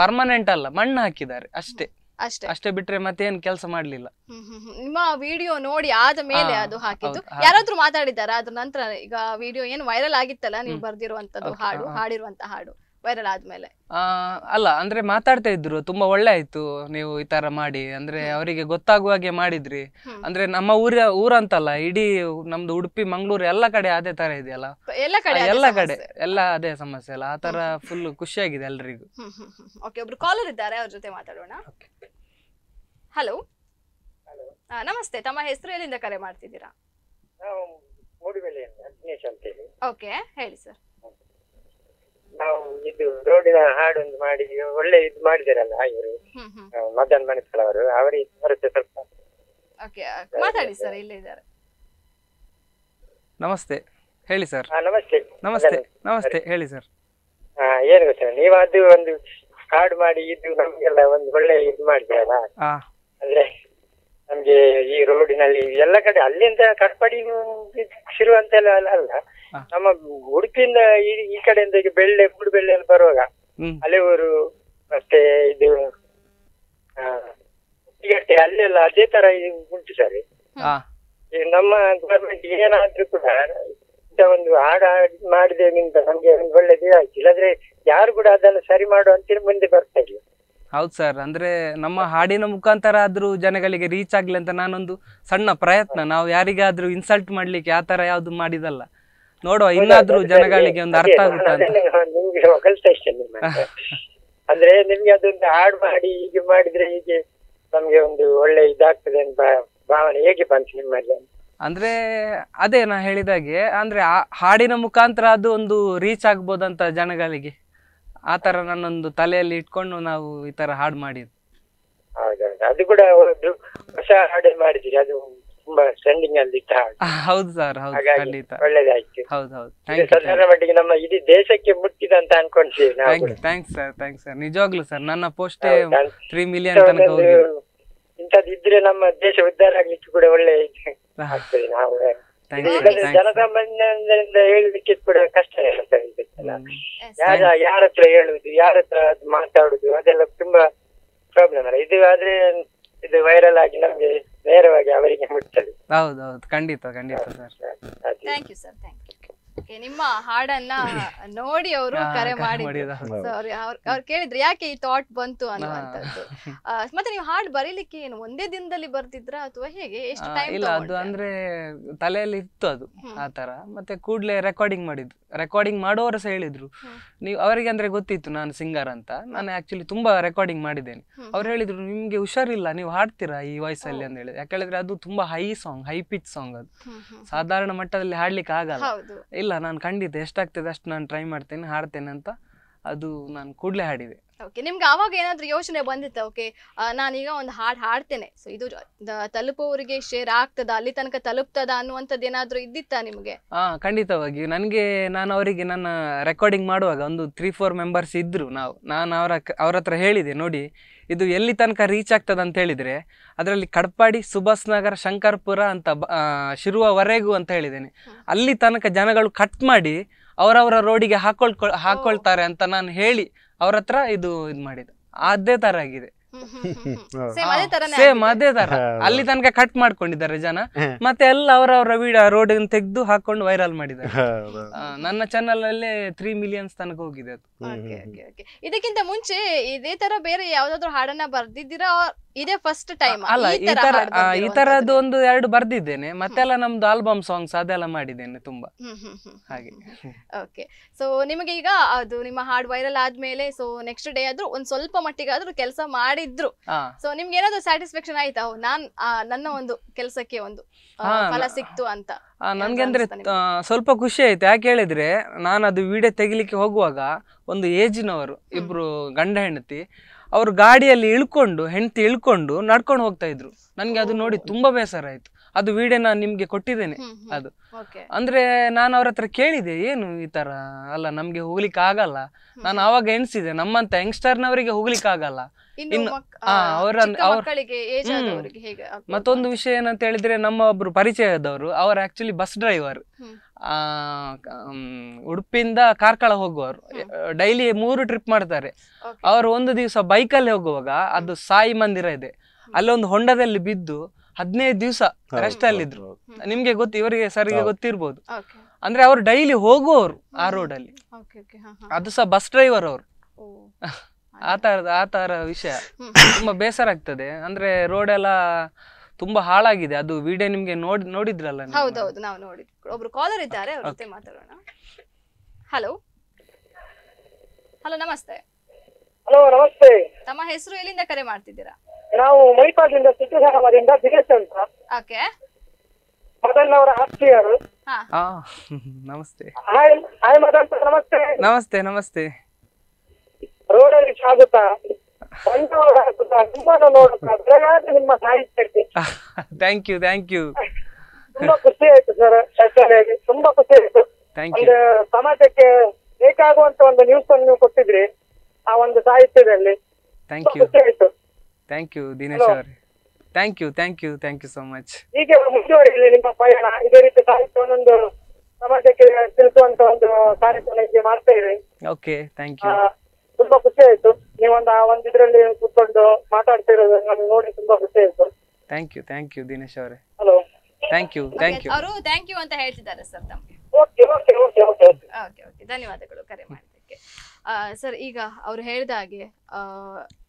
ಪರ್ಮನೆಂಟ್ ಅಲ್ಲ ಮಣ್ಣು ಹಾಕಿದ್ದಾರೆ ಅಷ್ಟೇ ಅಷ್ಟೇ ಅಷ್ಟೇ ಬಿಟ್ರೆ ಮತ್ತೇನ್ ಕೆಲಸ ಮಾಡ್ಲಿಲ್ಲ ನಿಮ್ಮ ವಿಡಿಯೋ ನೋಡಿ ಆದ ಮೇಲೆ ಅದು ಹಾಕಿದ್ದು ಯಾರಾದ್ರೂ ಮಾತಾಡಿದಾರ ಅದ್ರ ನಂತರ ಈಗ ವಿಡಿಯೋ ಏನ್ ವೈರಲ್ ಆಗಿತ್ತಲ್ಲ ನೀವು ಬರ್ದಿರುವಂತದ್ದು ಹಾಡು ಹಾಡಿರುವಂತ ಹಾಡು ವೈರಲ್ ಆದ್ಮೇಲೆ ಅಲ್ಲ ಅಂದ್ರೆ ಮಾತಾಡ್ತಾ ಇದ್ರು ತುಂಬಾ ಒಳ್ಳೆ ಆಯ್ತು ನೀವು ಈ ತರ ಮಾಡಿ ಅಂದ್ರೆ ಅವರಿಗೆ ಗೊತ್ತಾಗುವ ಹಾಗೆ ಮಾಡಿದ್ರಿ ಅಂದ್ರೆ ನಮ್ಮ ಊರ ಊರಂತಲ್ಲ ಇಡೀ ನಮ್ದು ಉಡುಪಿ ಮಂಗಳೂರು ಎಲ್ಲ ಕಡೆ ಅದೇ ತರ ಇದೆಯಲ್ಲ ಎಲ್ಲ ಕಡೆ ಎಲ್ಲ ಕಡೆ ಎಲ್ಲ ಅದೇ ಸಮಸ್ಯೆ ಅಲ್ಲ ಆ ತರ ಫುಲ್ ಖುಷಿಯಾಗಿದೆ ಎಲ್ರಿಗೂ ಓಕೆ ಒಬ್ರು ಕಾಲರ್ ಇದ್ದಾರೆ ಅವ್ರ ಜೊತೆ ಮಾತಾಡೋಣ ಹಲೋ ನಮಸ್ತೆ ತಮ್ಮ ಹೆಸರು ಎಲ್ಲಿಂದ ಕರೆ ಮಾಡ್ತಿದ್ದೀರಾ ಓಕೆ ಹೇಳಿ ಸರ್ ನಾವು ಇದು ರೋಡಿನ ಒಂದು ಮಾಡಿ ಒಳ್ಳೆ ಇದು ಮಾಡಿದ್ದಾರಲ್ಲ ಇವರು ಮದನ್ ಮಣಿಪಾಲ್ ಅವರು ಅವರಿಗೆ ಬರುತ್ತೆ ಸ್ವಲ್ಪ ಮಾತಾಡಿ ಸರ್ ಇಲ್ಲೇ ನಮಸ್ತೆ ಹೇಳಿ ಸರ್ ನಮಸ್ತೆ ನಮಸ್ತೆ ನಮಸ್ತೆ ಹೇಳಿ ಸರ್ ಏನು ಗೊತ್ತಿಲ್ಲ ನೀವು ಅದು ಒಂದು ಕಾರ್ಡ್ ಮಾಡಿ ಇದು ನಮ್ಗೆಲ್ಲ ಒಂದು ಒಳ್ಳೆ ಇದು ಮಾಡಿದ್ರಲ್ಲ ಅಂದ್ರೆ ನಮ್ಗೆ ಈ ರೋಡಿನಲ್ಲಿ ಎಲ್ಲ ಕಡೆ ಅಲ್ಲಿಂದ ಕಟ್ಪಾಡಿ ಶುರು ಅಂತೆಲ್ಲ ಅಲ್ಲ ನಮ್ಮ ಉಡುಪಿಯಿಂದ ಈ ಈ ಕಡೆಯಿಂದ ಈಗ ಬೆಳ್ಳೆ ಎಲ್ಲ ಬರುವಾಗ ಊರು ಮತ್ತೆ ಇದು ಅಲ್ಲೆಲ್ಲ ಅದೇ ತರ ಉಂಟು ಸರ್ ನಮ್ಮ ಗವರ್ಮೆಂಟ್ ಏನಾದ್ರೂ ಕೂಡ ಇಂತ ಒಂದು ಹಾಡ ನಿಂತ ನಮ್ಗೆ ಒಂದು ಒಳ್ಳೆದೇ ಆಯ್ತು ಇಲ್ಲಾದ್ರೆ ಯಾರು ಕೂಡ ಅದನ್ನು ಸರಿ ಮಾಡುವಂತ ಮುಂದೆ ಬರ್ತಾ ಇಲ್ಲ ಹೌದು ಸರ್ ಅಂದ್ರೆ ನಮ್ಮ ಹಾಡಿನ ಮುಖಾಂತರ ಆದ್ರೂ ಜನಗಳಿಗೆ ರೀಚ್ ಆಗ್ಲಿ ಅಂತ ನಾನೊಂದು ಸಣ್ಣ ಪ್ರಯತ್ನ ನಾವು ಯಾರಿಗಾದ್ರೂ ಇನ್ಸಲ್ಟ್ ಮಾಡ್ಲಿಕ್ಕೆ ಆ ತರ ಯಾವ್ದು ಮಾಡಿದಲ್ಲ ನೋಡುವ ಇನ್ನಾದ್ರೂ ಜನಗಳಿಗೆ ಒಂದು ಅರ್ಥ ಆಗುತ್ತೆ ಅಂದ್ರೆ ನಿಮ್ಗೆ ಅದೊಂದು ಹಾಡ್ ಮಾಡಿ ಹೀಗೆ ಮಾಡಿದ್ರೆ ಹೀಗೆ ನಮ್ಗೆ ಒಂದು ಒಳ್ಳೆ ಇದಾಗ್ತದೆ ಅಂತ ಭಾವನೆ ಹೇಗೆ ಬಂತು ನಿಮ್ಮಲ್ಲಿ ಅಂದ್ರೆ ಅದೇ ನಾ ಹೇಳಿದಾಗೆ ಅಂದ್ರೆ ಹಾಡಿನ ಮುಖಾಂತರ ಅದು ಒಂದು ರೀಚ್ ಆಗ್ಬೋದಂತ ಜನಗಳಿಗೆ ಆ ತರ ನನ್ನೊಂದು ತಲೆಯಲ್ಲಿ ಇಟ್ಕೊಂಡು ನಾವು ಈ ತರ ಹಾಡು ಮಾಡಿದ್ವಿ ಅದು ಕೂಡ ಹೊಸ ಹಾಡು ಮಾಡಿದಿರಿ ಅದು ತುಂಬಾ ಟ್ರೆಂಡಿಂಗ್ ಅಲ್ಲಿ ಇದ್ದ ಹೌದು ಸರ್ ಖಂಡಿತ ಒಳ್ಳೇದಾಯ್ತು ಹೌದು ಹೌದು ಸಾಧಾರಣ ಮಟ್ಟಿಗೆ ನಮ್ಮ ಇಡೀ ದೇಶಕ್ಕೆ ಮುಟ್ಟಿದ ಅಂತ ಅನ್ಕೊಂಡ್ವಿ ಥ್ಯಾಂಕ್ಸ್ ಸರ್ ಥ್ಯಾಂಕ್ಸ್ ಸರ್ ನಿಜವಾಗ್ಲೂ ಸರ್ ನನ್ನ ಪೋಸ್ಟ್ ತ್ರೀ ಮಿಲಿಯನ್ ತನಕ ಇಂಥದ್ದು ಇದ್ರೆ ನಮ್ಮ ದೇಶ ಉದ್ಧಾರ ಆಗ್ಲಿಕ್ಕೆ ಕೂಡ ಒಳ್ಳೆ ಆಗ್ತದೆ ನಾವು ಜನಸಾಮಾನ್ಯರಿಂದ ಹೇಳಲಿಕ್ಕೆ ಕೂಡ ಕಷ್ಟ ಯಾರ ಯಾರ ಹತ್ರ ಹೇಳುದು ಯಾರ ಹತ್ರ ಮಾತಾಡುದು ಅದೆಲ್ಲ ತುಂಬಾ ಪ್ರಾಬ್ಲಮ್ ಅಲ್ಲ ಇದು ಆದ್ರೆ ಇದು ವೈರಲ್ ಆಗಿ ನಮ್ಗೆ ಬೇರೆವಾಗಿ ಅವರಿಗೆ ಮುಟ್ಟಲಿ ಹೌದೌದು ಖಂಡಿತ ಖಂಡಿತ sir thank you sir thank you ನಿಮ್ಮ ಹಾಡನ್ನ ನೋಡಿ ಅವರು ಕರೆ ಮಾಡಿದ್ರು ಅವ್ರು ಕೇಳಿದ್ರು ಯಾಕೆ ಈ ಥಾಟ್ ಬಂತು ಅನ್ನುವಂಥದ್ದು ಮತ್ತೆ ನೀವು ಹಾಡ್ ಬರೀಲಿಕ್ಕೆ ಏನು ಒಂದೇ ದಿನದಲ್ಲಿ ಬರ್ತಿದ್ರ ಅಥವಾ ಹೇಗೆ ಎಷ್ಟು ಟೈಮ್ ಇಲ್ಲ ಅದು ಅಂದ್ರೆ ತಲೆಯಲ್ಲಿ ಇತ್ತು ಅದು ಆತರ ಮತ್ತೆ ಕೂಡ್ಲೇ ರೆಕಾರ್ಡಿಂಗ್ ಮಾಡಿದ್ರು ರೆಕಾರ್ಡಿಂಗ್ ಮಾಡೋರು ಸಹ ಹೇಳಿದ್ರು ನೀವು ಅವರಿಗೆ ಅಂದ್ರೆ ಗೊತ್ತಿತ್ತು ನಾನು ಸಿಂಗರ್ ಅಂತ ನಾನು ಆಕ್ಚುಲಿ ತುಂಬಾ ರೆಕಾರ್ಡಿಂಗ್ ಮಾಡಿದ್ದೇನೆ ಅವ್ರು ಹೇಳಿದ್ರು ನಿಮ್ಗೆ ಹುಷಾರಿಲ್ಲ ನೀವು ಹಾಡ್ತೀರಾ ಈ ವಾಯ್ಸ್ ಅಲ್ಲಿ ಅಂತ ಹೇಳಿ ಯಾಕೆ ಅದು ತುಂಬಾ high song high pitch song ಅದು ಸಾಧಾರಣ ಮಟ್ಟದಲ್ಲಿ ಹಾಡ್ಲಿಕ್ಕೆ ಆಗಲ್ಲ ಇಲ್ಲ ನಾನು ಖಂಡಿತ ಎಷ್ಟಾಗ್ತದೆ ಅಷ್ಟು ನಾನು ಟ್ರೈ ಮಾಡ್ತೇನೆ ಹಾಡ್ತೇನೆ ಅಂತ ಅದು ನಾನು ಕೂಡಲೇ ಹಾಡಿದೆ ಓಕೆ ನಿಮ್ಗೆ ಆವಾಗ ಏನಾದರೂ ಯೋಚನೆ ಬಂದಿತ್ತು ಓಕೆ ನಾನೀಗ ಒಂದು ಹಾಡು ಹಾಡ್ತೇನೆ ಸೊ ಇದು ತಲುಪುವವರಿಗೆ ಶೇರ್ ಆಗ್ತದ ಅಲ್ಲಿ ತನಕ ತಲುಪ್ತದ ಅನ್ನುವಂಥದ್ದು ಏನಾದರೂ ಇದ್ದಿತ್ತಾ ನಿಮಗೆ ಹಾ ಖಂಡಿತವಾಗಿ ನನಗೆ ನಾನು ಅವರಿಗೆ ನನ್ನ ರೆಕಾರ್ಡಿಂಗ್ ಮಾಡುವಾಗ ಒಂದು ತ್ರೀ ಫೋರ್ ಮೆಂಬರ್ಸ್ ಇದ್ದರು ನಾವು ನಾನು ಅವರ ಅವ್ರ ಹತ್ರ ಹೇಳಿದೆ ನೋಡಿ ಇದು ಎಲ್ಲಿ ತನಕ ರೀಚ್ ಆಗ್ತದೆ ಅಂತ ಹೇಳಿದರೆ ಅದರಲ್ಲಿ ಕಡ್ಪಾಡಿ ಸುಭಾಸ್ ನಗರ ಶಂಕರ್ಪುರ ಅಂತ ಶಿರುವವರೆಗೂ ಅಂತ ಹೇಳಿದ್ದೇನೆ ಅಲ್ಲಿ ತನಕ ಜನಗಳು ಕಟ್ ಮಾಡಿ ಅವರವರ ರೋಡಿಗೆ ಹಾಕೊಳ್ಕೊ ಹಾಕೊಳ್ತಾರೆ ಅಂತ ನಾನು ಹೇಳಿ ಅವ್ರ ಹತ್ರ ಇದು ಇದು ಮಾಡಿದೆ ಅದೇ ತರ ಆಗಿದೆ ಸೇಮ್ ಅದೇ ತರ ಅಲ್ಲಿ ತನಕ ಕಟ್ ಮಾಡ್ಕೊಂಡಿದ್ದಾರೆ ಜನ ಮತ್ತೆ ಎಲ್ಲ ಅವರವರ ವಿಡಿಯೋ ರೋಡ್ ತೆಗೆದು ಹಾಕೊಂಡು ವೈರಲ್ ಮಾಡಿದ್ದಾರೆ ನನ್ನ ಚಾನಲ್ ಅಲ್ಲಿ ತ್ರೀ ಮಿಲಿಯನ್ಸ್ ತನಕ ಹೋಗಿದೆ ಅದು ಇದಕ್ಕಿಂತ ಮುಂಚೆ ಇದೇ ತರ ಬೇರೆ ಯಾವ್ದಾದ್ರು ಹಾಡನ್ನ ಬರ್ದಿದ್ದೀರಾ ಇದೇ ಫಸ್ಟ್ ಟೈಮ್ ಅಲ್ಲ ಈ ತರ ಈ ತರದ್ದು ಒಂದು ಎರಡು ಬರ್ದಿದ್ದೇನೆ ಮತ್ತೆಲ್ಲ ನಮ್ದು ಆಲ್ಬಮ್ ಸಾಂಗ್ಸ್ ಅದೆಲ್ಲ ಮಾಡಿದ್ದೇನೆ ತುಂಬಾ ಹಾಗೆ ಓಕೆ ಸೊ ನಿಮಗೆ ಈಗ ಅದು ನಿಮ್ಮ ಹಾಡ್ ವೈರಲ್ ಆದ್ಮೇಲೆ ಸೊ ನೆಕ್ಸ್ಟ್ ಡೇ ಆದ್ರೂ ಒಂದ್ ಸ್ವಲ್ಪ ಮಟ್ಟಿಗೆ ಆದ್ರೂ ಕೆಲಸ ಮಾಡಿದ್ರು ಸೊ ನಿಮ್ಗೆ ಏನಾದ್ರು ಸ್ಯಾಟಿಸ್ಫ್ಯಾಕ್ಷನ್ ಆಯ್ತಾ ನಾನ್ ನನ್ನ ಒಂದು ಕೆಲಸಕ್ಕೆ ಒಂದು ಫಲ ಸಿಕ್ತು ಅಂತ ನನ್ಗೆ ಅಂದ್ರೆ ಸ್ವಲ್ಪ ಖುಷಿ ಆಯ್ತು ಯಾಕೆ ಹೇಳಿದ್ರೆ ನಾನು ಅದು ವಿಡಿಯೋ ತೆಗಿಲಿಕ್ಕೆ ಹೋಗುವಾಗ ಒಂದು ಏಜಿನವರು ಇಬ್ರು ಗಂಡ ಹೆಂಡತಿ ಅವ್ರು ಗಾಡಿಯಲ್ಲಿ ಇಳ್ಕೊಂಡು ಹೆಂಡತಿ ಇಳ್ಕೊಂಡು ನಡ್ಕೊಂಡು ಹೋಗ್ತಾ ಇದ್ರು ನನಗೆ ಅದು ನೋಡಿ ತುಂಬಾ ಬೇಸರ ಆಯ್ತು ಅದು ವಿಡಿಯೋ ನಾನು ನಿಮ್ಗೆ ಕೊಟ್ಟಿದ್ದೇನೆ ಅದು ಅಂದ್ರೆ ನಾನು ಅವ್ರ ಹತ್ರ ಕೇಳಿದೆ ಏನು ಈ ತರ ಅಲ್ಲ ನಮ್ಗೆ ಹೋಗ್ಲಿಕ್ಕೆ ಆಗಲ್ಲ ನಾನು ಅವಾಗ ಎಣಿಸಿದೆ ನಮ್ಮಂತ ಯಂಗ್ಸ್ಟರ್ನವರಿಗೆ ಹೋಗ್ಲಿಕ್ಕೆ ಆಗಲ್ಲ ಇನ್ನು ಮತ್ತೊಂದು ವಿಷಯ ಏನಂತ ಹೇಳಿದ್ರೆ ನಮ್ಮ ಒಬ್ರು ಪರಿಚಯದವರು ಅವ್ರ ಆಕ್ಚುಲಿ ಬಸ್ ಡ್ರೈವರ್ ಉಡುಪಿಯಿಂದ ಕಾರ್ಕಳ ಹೋಗುವವರು ಡೈಲಿ ಮೂರು ಟ್ರಿಪ್ ಮಾಡ್ತಾರೆ ಅವರು ಒಂದು ದಿವಸ ಬೈಕಲ್ಲಿ ಹೋಗುವಾಗ ಅದು ಸಾಯಿ ಮಂದಿರ ಇದೆ ಅಲ್ಲೊಂದು ಹೊಂಡದಲ್ಲಿ ಬಿದ್ದು ಹದಿನೈದು ದಿವಸ ರೆಸ್ಟ್ ಅಲ್ಲಿದ್ರು ನಿಮ್ಗೆ ಗೊತ್ತು ಇವರಿಗೆ ಸರಿಗೆ ಗೊತ್ತಿರ್ಬೋದು ಅಂದ್ರೆ ಅವರು ಡೈಲಿ ಹೋಗುವವರು ಆ ರೋಡ್ ಅಲ್ಲಿ ಅದು ಸಹ ಬಸ್ ಡ್ರೈವರ್ ಅವರು ಆತರ ಆತರ ವಿಷಯ ತುಂಬಾ ಬೇಸರ ಆಗ್ತದೆ ಅಂದ್ರೆ ರೋಡ್ ಎಲ್ಲ ತುಂಬಾ ಹಾಳಾಗಿದೆ ಅದು ವಿಡಿಯೋ ನಿಮ್ಗೆ ನೋಡಿ ನೋಡಿದ್ರಲ್ಲ ಹೌದೌದು ನಾವು ನೋಡಿದ್ವಿ ಒಬ್ರು ಕಾಲರ್ ಇದ್ದಾರೆ ಅವ್ರ ಜೊತೆ ಮಾತಾಡೋಣ ಹಲೋ ಹಲೋ ನಮಸ್ತೆ ಹಲೋ ನಮಸ್ತೆ ತಮ್ಮ ಹೆಸರು ಎಲ್ಲಿಂದ ಕರೆ ಮಾಡ್ತಿದ್ದೀರಾ ನಾವು ಮೈಪಾಡ್ಲಿಂದ ಸಿದ್ದರಾಮದಿಂದ ದಿನೇಶ್ ಅಂತ ಓಕೆ ಮದನ್ ಅವರ ಆಸ್ತಿಯರು ಹಾ ಆ ನಮಸ್ತೆ ಹಾಯ್ ಹಾಯ್ ಮದನ್ ಸರ್, ನಮಸ್ತೆ ನಮಸ್ತೆ ನಮಸ್ತೆ ರೋಡಲ್ಲಿ ಸಾಗುತ್ತಾ ಒಂದು ತುಂಬಾ ನೋಡೋಕ್ಕಾದ್ರೆ ನಿಮ್ಮ ಸಾಹಿತ್ಯಕ್ಕೆ ಥ್ಯಾಂಕ್ ಯು ಥ್ಯಾಂಕ್ ಯು ತುಂಬಾ ಖುಷಿ ಆಯ್ತು ಸರ್ ಆಕ್ಚುಲಿ ತುಂಬಾ ಖುಷಿ ಆಯ್ತು ಒಂದು ಸಮಾಜಕ್ಕೆ ಬೇಕಾಗುವಂತ ಒಂದು ನ್ಯೂಸ್ ಅನ್ನು ನೀವು ಕೊಟ್ಟಿದ್ರಿ ಆ ಒಂದು ಸಾಹಿತ್ಯದಲ್ಲಿ thank you thank you Dinesh ಅವರೇ thank you thank you thank you so much ಹೀಗೆ ಮುಂದುವರಿಯಲಿ ನಿಮ್ಮ ಪಯಣ ಇದೇ ರೀತಿ ಸಾಹಿತ್ಯವನ್ನೊಂದು ಸಮಾಜಕ್ಕೆ ತಿಳಿಸುವಂತ ಒಂದು ಕಾರ್ಯಕ್ರಮ ಮಾಡ್ತಾ ಇರಿ ಓಕೆ ಥ್ಯಾಂಕ್ ಯು ತುಂಬಾ ಖುಷಿ ಆಯ್ತು ನೀವೊಂದು ಆ ಒಂದು ಇದ್ರಲ್ಲಿ ಕೂತ್ಕೊಂಡು ಮಾತಾಡ್ತಿರೋದನ್ನ ನಮ್ಗೆ ನೋಡಿ ತುಂಬಾ ಖುಷಿ ಆಯ್ತು thank you thank you Dinesh ಅವರೇ hello thank you thank you ಅವರು ಥ್ಯಾಂಕ್ ಯು ಅಂತ ಹೇಳ್ತಿದ್ದಾರೆ ಸರ್ ತಮಗೆ okay okay okay okay okay okay ಧನ್ಯವಾದಗಳು ಕರೆ ಮಾಡಿದ್ದಕ್ಕೆ ಸರ್ ಈಗ ಅವ್ರು ಹೇಳ್ದ ಹಾಗೆ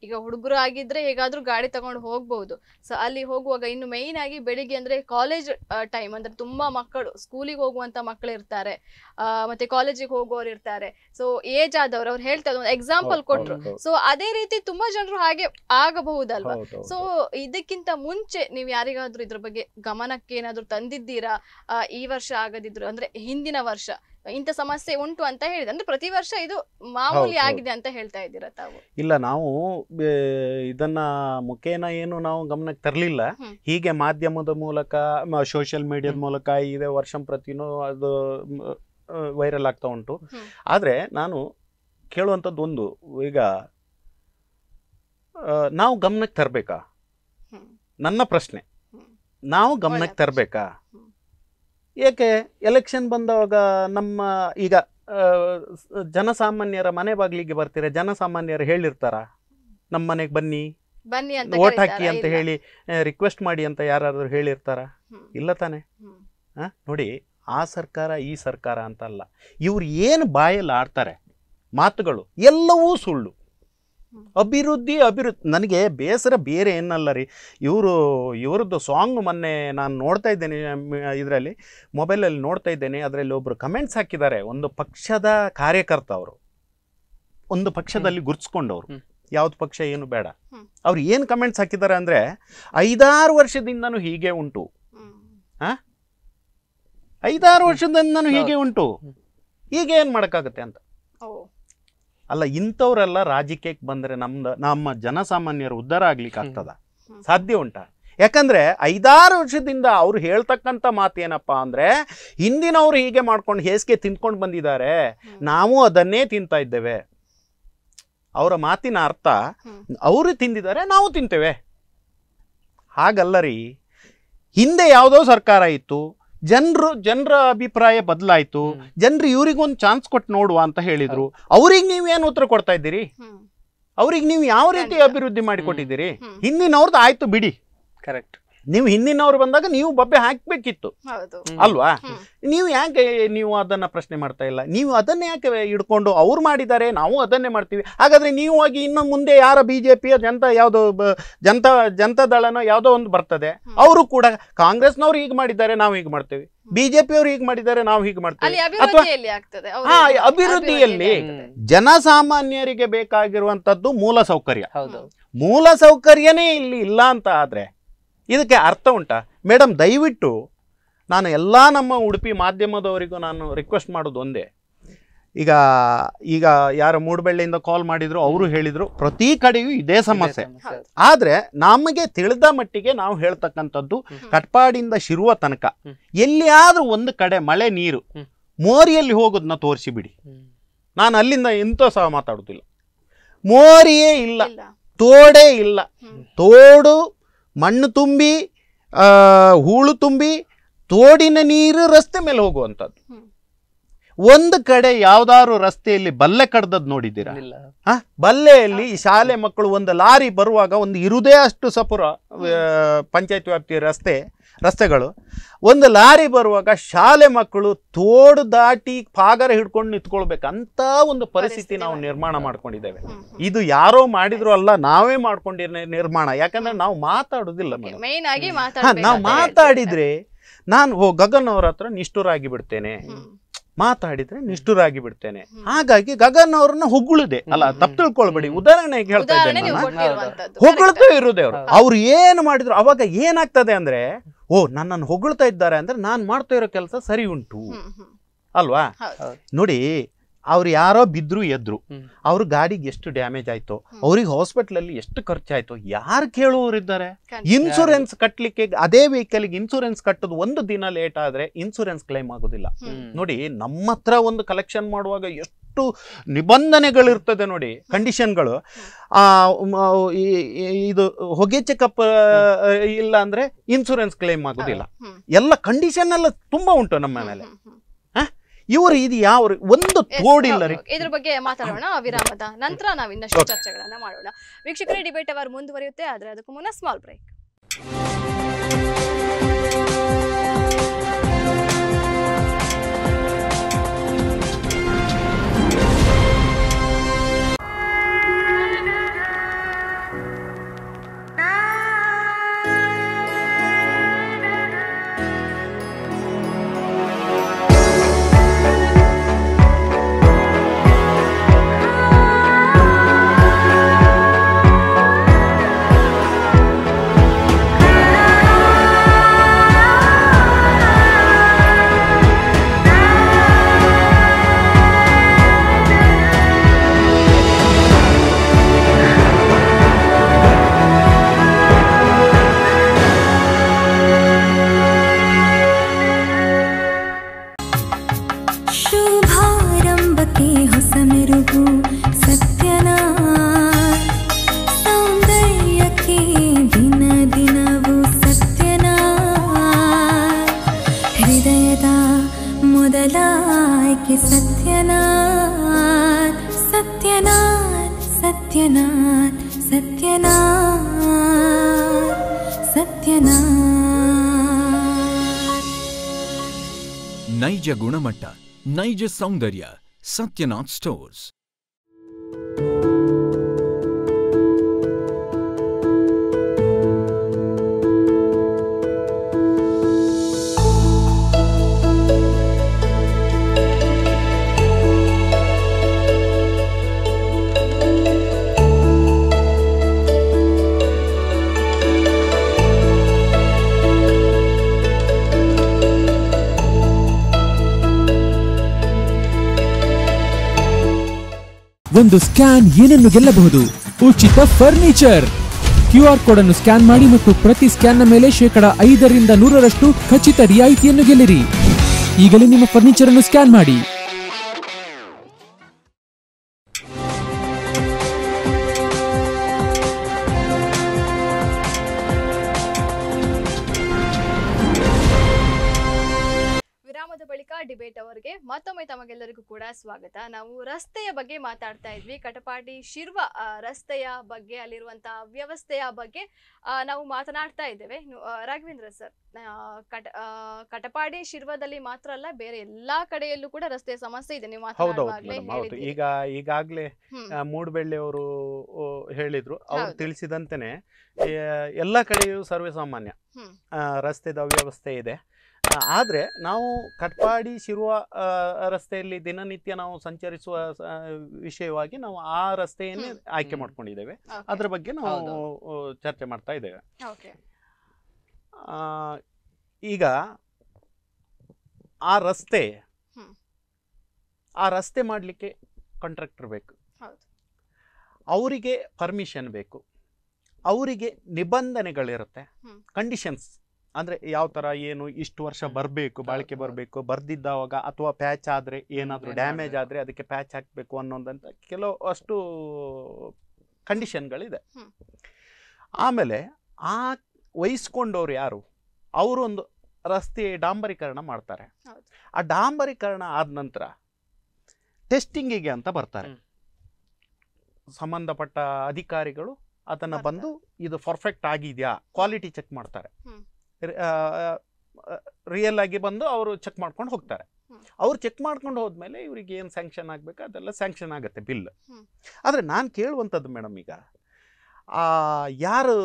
ಈಗ ಹುಡುಗರು ಆಗಿದ್ರೆ ಹೇಗಾದ್ರೂ ಗಾಡಿ ತಗೊಂಡು ಹೋಗ್ಬಹುದು ಸೊ ಅಲ್ಲಿ ಹೋಗುವಾಗ ಇನ್ನು ಮೇಯ್ನ್ ಆಗಿ ಬೆಳಿಗ್ಗೆ ಅಂದ್ರೆ ಕಾಲೇಜ್ ಟೈಮ್ ಅಂದ್ರೆ ತುಂಬಾ ಮಕ್ಕಳು ಸ್ಕೂಲಿಗೆ ಹೋಗುವಂತ ಮಕ್ಕಳು ಇರ್ತಾರೆ ಮತ್ತೆ ಕಾಲೇಜಿಗೆ ಹೋಗುವವರು ಇರ್ತಾರೆ ಸೊ ಏಜ್ ಆದವ್ರು ಅವ್ರು ಹೇಳ್ತಾ ಒಂದು ಎಕ್ಸಾಂಪಲ್ ಕೊಟ್ರು ಸೊ ಅದೇ ರೀತಿ ತುಂಬಾ ಜನರು ಹಾಗೆ ಆಗಬಹುದಲ್ವಾ ಸೊ ಇದಕ್ಕಿಂತ ಮುಂಚೆ ನೀವು ಯಾರಿಗಾದ್ರೂ ಇದ್ರ ಬಗ್ಗೆ ಗಮನಕ್ಕೆ ಏನಾದ್ರೂ ತಂದಿದ್ದೀರಾ ಈ ವರ್ಷ ಆಗದಿದ್ರು ಅಂದ್ರೆ ಹಿಂದಿನ ವರ್ಷ ಇಂಥ ಸಮಸ್ಯೆ ಉಂಟು ಅಂತ ಹೇಳಿದೆ ಅಂದ್ರೆ ಪ್ರತಿ ವರ್ಷ ಇದು ಮಾಮೂಲಿ ಆಗಿದೆ ಅಂತ ಹೇಳ್ತಾ ಇದ್ದೀರಾ ತಾವು ಇಲ್ಲ ನಾವು ಇದನ್ನ ಮುಖೇನ ಏನು ನಾವು ಗಮನಕ್ಕೆ ತರಲಿಲ್ಲ ಹೀಗೆ ಮಾಧ್ಯಮದ ಮೂಲಕ ಸೋಷಿಯಲ್ ಮೀಡಿಯಾದ ಮೂಲಕ ಇದೆ ವರ್ಷ ಪ್ರತಿನೂ ಅದು ವೈರಲ್ ಆಗ್ತಾ ಉಂಟು ಆದ್ರೆ ನಾನು ಕೇಳುವಂಥದ್ದು ಒಂದು ಈಗ ನಾವು ಗಮನಕ್ಕೆ ತರಬೇಕಾ ನನ್ನ ಪ್ರಶ್ನೆ ನಾವು ಗಮನಕ್ಕೆ ತರಬೇಕಾ ಏಕೆ ಎಲೆಕ್ಷನ್ ಬಂದಾಗ ನಮ್ಮ ಈಗ ಜನಸಾಮಾನ್ಯರ ಮನೆ ಬಾಗಿಲಿಗೆ ಬರ್ತೀರಾ ಜನಸಾಮಾನ್ಯರು ಹೇಳಿರ್ತಾರ ನಮ್ಮ ಮನೆಗೆ ಬನ್ನಿ ಬನ್ನಿ ಓಟ್ ಹಾಕಿ ಅಂತ ಹೇಳಿ ರಿಕ್ವೆಸ್ಟ್ ಮಾಡಿ ಅಂತ ಯಾರಾದರೂ ಹೇಳಿರ್ತಾರ ಇಲ್ಲ ತಾನೆ ನೋಡಿ ಆ ಸರ್ಕಾರ ಈ ಸರ್ಕಾರ ಅಂತಲ್ಲ ಇವ್ರು ಏನು ಬಾಯಲ್ಲಿ ಆಡ್ತಾರೆ ಮಾತುಗಳು ಎಲ್ಲವೂ ಸುಳ್ಳು ಅಭಿವೃದ್ಧಿ ಅಭಿವೃದ್ಧಿ ನನಗೆ ಬೇಸರ ಬೇರೆ ಏನಲ್ಲ ರೀ ಇವರು ಇವ್ರದ್ದು ಸಾಂಗ್ ಮೊನ್ನೆ ನಾನು ನೋಡ್ತಾ ಇದ್ದೇನೆ ಇದರಲ್ಲಿ ಮೊಬೈಲಲ್ಲಿ ನೋಡ್ತಾ ಇದ್ದೇನೆ ಅದರಲ್ಲಿ ಒಬ್ಬರು ಕಮೆಂಟ್ಸ್ ಹಾಕಿದ್ದಾರೆ ಒಂದು ಪಕ್ಷದ ಕಾರ್ಯಕರ್ತ ಅವರು ಒಂದು ಪಕ್ಷದಲ್ಲಿ ಗುರ್ಸ್ಕೊಂಡವರು ಯಾವ್ದು ಪಕ್ಷ ಏನು ಬೇಡ ಅವ್ರು ಏನು ಕಮೆಂಟ್ಸ್ ಹಾಕಿದ್ದಾರೆ ಅಂದರೆ ಐದಾರು ವರ್ಷದಿಂದನೂ ಹೀಗೆ ಉಂಟು ಹಾ ಐದಾರು ವರ್ಷದಿಂದನೂ ಹೀಗೆ ಉಂಟು ಈಗ ಏನು ಮಾಡೋಕ್ಕಾಗತ್ತೆ ಅಂತ ಅಲ್ಲ ಇಂಥವರೆಲ್ಲ ರಾಜಕೀಯಕ್ಕೆ ಬಂದರೆ ನಮ್ದು ನಮ್ಮ ಜನಸಾಮಾನ್ಯರು ಉದ್ಧಾರ ಆಗ್ಲಿಕ್ಕೆ ಆಗ್ತದ ಸಾಧ್ಯ ಉಂಟ ಯಾಕಂದರೆ ಐದಾರು ವರ್ಷದಿಂದ ಅವ್ರು ಹೇಳ್ತಕ್ಕಂಥ ಮಾತು ಏನಪ್ಪ ಅಂದರೆ ಹಿಂದಿನವರು ಹೀಗೆ ಮಾಡ್ಕೊಂಡು ಹೇಸಿಗೆ ತಿಂದ್ಕೊಂಡು ಬಂದಿದ್ದಾರೆ ನಾವು ಅದನ್ನೇ ತಿಂತಾ ಇದ್ದೇವೆ ಅವರ ಮಾತಿನ ಅರ್ಥ ಅವರು ತಿಂದಿದ್ದಾರೆ ನಾವು ತಿಂತೇವೆ ಹಾಗಲ್ಲ ರೀ ಹಿಂದೆ ಯಾವುದೋ ಸರ್ಕಾರ ಇತ್ತು ಜನರು ಜನರ ಅಭಿಪ್ರಾಯ ಬದಲಾಯಿತು ಜನರು ಇವ್ರಿಗೊಂದು ಚಾನ್ಸ್ ಕೊಟ್ಟು ನೋಡುವ ಅಂತ ಹೇಳಿದ್ರು ಅವ್ರಿಗೆ ನೀವೇನು ಉತ್ತರ ಕೊಡ್ತಾ ಇದ್ದೀರಿ ಅವ್ರಿಗೆ ನೀವು ಯಾವ ರೀತಿ ಅಭಿವೃದ್ಧಿ ಮಾಡಿಕೊಟ್ಟಿದ್ದೀರಿ ಹಿಂದಿನವ್ರದ್ದು ಆಯ್ತು ಬಿಡಿ ಕರೆಕ್ಟ್ ನೀವು ಹಿಂದಿನವ್ರು ಬಂದಾಗ ನೀವು ಬಬ್ಬೆ ಹಾಕ್ಬೇಕಿತ್ತು ಅಲ್ವಾ ನೀವು ಯಾಕೆ ನೀವು ಅದನ್ನ ಪ್ರಶ್ನೆ ಮಾಡ್ತಾ ಇಲ್ಲ ನೀವು ಅದನ್ನೇ ಯಾಕೆ ಇಡ್ಕೊಂಡು ಅವ್ರು ಮಾಡಿದ್ದಾರೆ ನಾವು ಅದನ್ನೇ ಮಾಡ್ತೀವಿ ಹಾಗಾದ್ರೆ ನೀವು ಹೋಗಿ ಇನ್ನು ಮುಂದೆ ಯಾರ ಬಿಜೆಪಿಯ ಜನತ ಯಾವುದೋ ಜನತಾ ಜನತಾ ದಳನೋ ಯಾವುದೋ ಒಂದು ಬರ್ತದೆ ಅವರು ಕೂಡ ಕಾಂಗ್ರೆಸ್ನವ್ರು ಈಗ ಮಾಡಿದ್ದಾರೆ ನಾವು ಹೀಗೆ ಮಾಡ್ತೀವಿ ಬಿಜೆಪಿಯವ್ರು ಹೀಗೆ ಮಾಡಿದ್ದಾರೆ ನಾವು ಹೀಗೆ ಮಾಡ್ತೀವಿ ಅಥವಾ ಹಾ ಅಭಿವೃದ್ಧಿಯಲ್ಲಿ ಜನಸಾಮಾನ್ಯರಿಗೆ ಬೇಕಾಗಿರುವಂತದ್ದು ಮೂಲ ಸೌಕರ್ಯ ಮೂಲ ಸೌಕರ್ಯನೇ ಇಲ್ಲಿ ಇಲ್ಲ ಅಂತ ಆದ್ರೆ ಇದಕ್ಕೆ ಅರ್ಥ ಉಂಟಾ ಮೇಡಮ್ ದಯವಿಟ್ಟು ನಾನು ಎಲ್ಲ ನಮ್ಮ ಉಡುಪಿ ಮಾಧ್ಯಮದವರಿಗೂ ನಾನು ರಿಕ್ವೆಸ್ಟ್ ಮಾಡೋದು ಒಂದೇ ಈಗ ಈಗ ಯಾರು ಮೂಡಬಳ್ಳಿಯಿಂದ ಕಾಲ್ ಮಾಡಿದ್ರು ಅವರು ಹೇಳಿದರು ಪ್ರತಿ ಕಡೆಯೂ ಇದೇ ಸಮಸ್ಯೆ ಆದರೆ ನಮಗೆ ತಿಳಿದ ಮಟ್ಟಿಗೆ ನಾವು ಹೇಳ್ತಕ್ಕಂಥದ್ದು ಕಟ್ಪಾಡಿಂದ ಶಿರುವ ತನಕ ಎಲ್ಲಿಯಾದರೂ ಒಂದು ಕಡೆ ಮಳೆ ನೀರು ಮೋರಿಯಲ್ಲಿ ಹೋಗೋದನ್ನ ತೋರಿಸಿಬಿಡಿ ನಾನು ಅಲ್ಲಿಂದ ಎಂತೋ ಸಹ ಮಾತಾಡೋದಿಲ್ಲ ಮೋರಿಯೇ ಇಲ್ಲ ತೋಡೇ ಇಲ್ಲ ತೋಡು ಮಣ್ಣು ತುಂಬಿ ಹೂಳು ತುಂಬಿ ತೋಡಿನ ನೀರು ರಸ್ತೆ ಮೇಲೆ ಹೋಗುವಂಥದ್ದು ಒಂದು ಕಡೆ ಯಾವ್ದಾದ್ರು ರಸ್ತೆಯಲ್ಲಿ ಬಲ್ಲೆ ಕಡ್ದದ್ದು ನೋಡಿದ್ದೀರಾ ಬಲ್ಲೆಯಲ್ಲಿ ಶಾಲೆ ಮಕ್ಕಳು ಒಂದು ಲಾರಿ ಬರುವಾಗ ಒಂದು ಇರುದೇ ಅಷ್ಟು ಸಪುರ ಪಂಚಾಯತ್ ವ್ಯಾಪ್ತಿಯ ರಸ್ತೆ ರಸ್ತೆಗಳು ಒಂದು ಲಾರಿ ಬರುವಾಗ ಶಾಲೆ ಮಕ್ಕಳು ತೋಡು ದಾಟಿ ಪಾಗರ ಹಿಡ್ಕೊಂಡು ನಿಂತ್ಕೊಳ್ಬೇಕಂತ ಅಂತ ಒಂದು ಪರಿಸ್ಥಿತಿ ನಾವು ನಿರ್ಮಾಣ ಮಾಡ್ಕೊಂಡಿದ್ದೇವೆ ಇದು ಯಾರೋ ಮಾಡಿದ್ರು ಅಲ್ಲ ನಾವೇ ಮಾಡ್ಕೊಂಡಿರ ನಿರ್ಮಾಣ ಯಾಕಂದ್ರೆ ನಾವು ಮಾತಾಡೋದಿಲ್ಲ ನಾವು ಮಾತಾಡಿದ್ರೆ ನಾನು ಓ ಗಗನ್ ಅವ್ರ ಹತ್ರ ನಿಷ್ಠುರಾಗಿ ಬಿಡ್ತೇನೆ ಮಾತಾಡಿದ್ರೆ ನಿಷ್ಠುರಾಗಿ ಬಿಡ್ತೇನೆ ಹಾಗಾಗಿ ಗಗನ್ ಅವ್ರನ್ನ ಹೊಗಳಿದೆ ಅಲ್ಲ ತಪ್ಪು ತಿಳ್ಕೊಳ್ಬೇಡಿ ಉದಾಹರಣೆಗೆ ಹೇಳ್ತಾ ಇದ್ದೇನೆ ಹೊಗಳ್ತಾ ಇರೋದೇ ಅವ್ರು ಅವ್ರು ಏನು ಮಾಡಿದ್ರು ಅವಾಗ ಏನಾಗ್ತದೆ ಅಂದ್ರೆ ಓ ನನ್ನನ್ನು ಹೊಗಳ್ತಾ ಇದ್ದಾರೆ ಅಂದ್ರೆ ನಾನು ಮಾಡ್ತಾ ಇರೋ ಕೆಲಸ ಸರಿ ಉಂಟು ಅಲ್ವಾ ನೋಡಿ ಅವ್ರು ಯಾರೋ ಬಿದ್ರು ಎದ್ರು ಅವ್ರ ಗಾಡಿಗೆ ಎಷ್ಟು ಡ್ಯಾಮೇಜ್ ಆಯ್ತು ಅವ್ರಿಗೆ ಅಲ್ಲಿ ಎಷ್ಟು ಖರ್ಚಾಯ್ತು ಯಾರು ಕೇಳುವವರಿದ್ದಾರೆ ಇನ್ಸೂರೆನ್ಸ್ ಕಟ್ಟಲಿಕ್ಕೆ ಅದೇ ವೆಹಿಕಲ್ಗೆ ಇನ್ಸೂರೆನ್ಸ್ ಕಟ್ಟೋದು ಒಂದು ದಿನ ಲೇಟ್ ಆದ್ರೆ ಇನ್ಸೂರೆನ್ಸ್ ಕ್ಲೈಮ್ ಆಗೋದಿಲ್ಲ ನೋಡಿ ನಮ್ಮ ಹತ್ರ ಒಂದು ಕಲೆಕ್ಷನ್ ಮಾಡುವಾಗ ಎಷ್ಟು ಎಷ್ಟು ನಿಬಂಧನೆಗಳಿರ್ತದೆ ನೋಡಿ ಕಂಡೀಷನ್ಗಳು ಇದು ಹೊಗೆ ಚೆಕಪ್ ಇಲ್ಲ ಅಂದ್ರೆ ಇನ್ಸೂರೆನ್ಸ್ ಕ್ಲೇಮ್ ಆಗೋದಿಲ್ಲ ಎಲ್ಲ ಕಂಡೀಷನ್ ಎಲ್ಲ ತುಂಬಾ ಉಂಟು ನಮ್ಮ ಮೇಲೆ ಇವರು ಇದು ಯಾವ ಒಂದು ತೋಡಿಲ್ಲ ಇದ್ರ ಬಗ್ಗೆ ಮಾತಾಡೋಣ ವಿರಾಮದ ನಂತರ ನಾವು ಇನ್ನಷ್ಟು ಚರ್ಚೆಗಳನ್ನ ಮಾಡೋಣ ವೀಕ್ಷಕರೇ ಡಿಬೇಟ್ ಅವರು ಮುಂದುವರಿಯುತ್ತೆ ಆದ್ರೆ ಅದಕ್ಕೂ ಮುನ್ನ ಸ್ಮಾಲ್ ಬ್ರೇಕ್ सौंदर्य सत्यनाथ स्टोर्स ಒಂದು ಸ್ಕ್ಯಾನ್ ಏನನ್ನು ಗೆಲ್ಲಬಹುದು ಉಚಿತ ಫರ್ನಿಚರ್ ಕ್ಯೂ ಆರ್ ಕೋಡ್ ಅನ್ನು ಸ್ಕ್ಯಾನ್ ಮಾಡಿ ಮತ್ತು ಪ್ರತಿ ಸ್ಕ್ಯಾನ್ನ ಮೇಲೆ ಶೇಕಡ ಐದರಿಂದ ನೂರರಷ್ಟು ಖಚಿತ ರಿಯಾಯಿತಿಯನ್ನು ಗೆಲ್ಲಿರಿ ಈಗಲೇ ನಿಮ್ಮ ಫರ್ನಿಚರ್ ಅನ್ನು ಸ್ಕ್ಯಾನ್ ಮಾಡಿ ಮತ್ತೊಮ್ಮೆ ತಮಗೆಲ್ಲರಿಗೂ ಕೂಡ ಸ್ವಾಗತ ನಾವು ರಸ್ತೆಯ ಬಗ್ಗೆ ಮಾತಾಡ್ತಾ ಇದ್ವಿ ಕಟಪಾಡಿ ಶಿರ್ವ ರಸ್ತೆಯ ಬಗ್ಗೆ ಅಲ್ಲಿರುವಂತಹ ವ್ಯವಸ್ಥೆಯ ಬಗ್ಗೆ ನಾವು ಮಾತನಾಡ್ತಾ ಇದ್ದೇವೆ ರಾಘವೇಂದ್ರ ಸರ್ ಕಟ ಕಟಪಾಡಿ ಶಿರ್ವದಲ್ಲಿ ಮಾತ್ರ ಅಲ್ಲ ಬೇರೆ ಎಲ್ಲಾ ಕಡೆಯಲ್ಲೂ ಕೂಡ ರಸ್ತೆಯ ಸಮಸ್ಯೆ ಇದೆ ನೀವು ಈಗ ಈಗಾಗಲೇ ಮೂಡ್ಬೆಳ್ಳಿ ಅವರು ಹೇಳಿದ್ರು ಅವ್ರು ತಿಳಿಸಿದಂತೆನೆ ಎಲ್ಲಾ ಕಡೆಯೂ ಸರ್ವೇ ಸಾಮಾನ್ಯ ರಸ್ತೆದ ಅವ್ಯವಸ್ಥೆ ಇದೆ ಆದರೆ ನಾವು ಕಟ್ಪಾಡಿ ಶಿರುವ ರಸ್ತೆಯಲ್ಲಿ ದಿನನಿತ್ಯ ನಾವು ಸಂಚರಿಸುವ ವಿಷಯವಾಗಿ ನಾವು ಆ ರಸ್ತೆಯನ್ನೇ ಆಯ್ಕೆ ಮಾಡ್ಕೊಂಡಿದ್ದೇವೆ ಅದರ ಬಗ್ಗೆ ನಾವು ಚರ್ಚೆ ಮಾಡ್ತಾ ಇದ್ದೇವೆ ಈಗ ಆ ರಸ್ತೆ ಆ ರಸ್ತೆ ಮಾಡಲಿಕ್ಕೆ ಕಾಂಟ್ರಾಕ್ಟರ್ ಬೇಕು ಅವರಿಗೆ ಪರ್ಮಿಷನ್ ಬೇಕು ಅವರಿಗೆ ನಿಬಂಧನೆಗಳಿರುತ್ತೆ ಕಂಡೀಷನ್ಸ್ ಅಂದರೆ ಯಾವ ಥರ ಏನು ಇಷ್ಟು ವರ್ಷ ಬರಬೇಕು ಬಾಳಿಕೆ ಬರಬೇಕು ಬರ್ದಿದ್ದಾವಾಗ ಅಥವಾ ಪ್ಯಾಚ್ ಆದರೆ ಏನಾದರೂ ಡ್ಯಾಮೇಜ್ ಆದರೆ ಅದಕ್ಕೆ ಪ್ಯಾಚ್ ಹಾಕಬೇಕು ಅನ್ನೋದಂತ ಕೆಲವು ಅಷ್ಟು ಕಂಡೀಷನ್ಗಳಿದೆ ಆಮೇಲೆ ಆ ವಹಿಸ್ಕೊಂಡವ್ರು ಯಾರು ಅವರೊಂದು ರಸ್ತೆ ಡಾಂಬರೀಕರಣ ಮಾಡ್ತಾರೆ ಆ ಡಾಂಬರೀಕರಣ ಆದ ನಂತರ ಟೆಸ್ಟಿಂಗಿಗೆ ಅಂತ ಬರ್ತಾರೆ ಸಂಬಂಧಪಟ್ಟ ಅಧಿಕಾರಿಗಳು ಅದನ್ನು ಬಂದು ಇದು ಪರ್ಫೆಕ್ಟ್ ಆಗಿದೆಯಾ ಕ್ವಾಲಿಟಿ ಚೆಕ್ ಮಾಡ್ತಾರೆ ರಿಯಲ್ ಆಗಿ ಬಂದು ಅವರು ಚೆಕ್ ಮಾಡ್ಕೊಂಡು ಹೋಗ್ತಾರೆ ಅವ್ರು ಚೆಕ್ ಮಾಡ್ಕೊಂಡು ಹೋದ್ಮೇಲೆ ಇವ್ರಿಗೆ ಏನು ಸ್ಯಾಂಕ್ಷನ್ ಆಗಬೇಕು ಅದೆಲ್ಲ ಸ್ಯಾಂಕ್ಷನ್ ಆಗುತ್ತೆ ಬಿಲ್ ಆದರೆ ನಾನು ಕೇಳುವಂಥದ್ದು ಮೇಡಮ್ ಈಗ ಯಾರು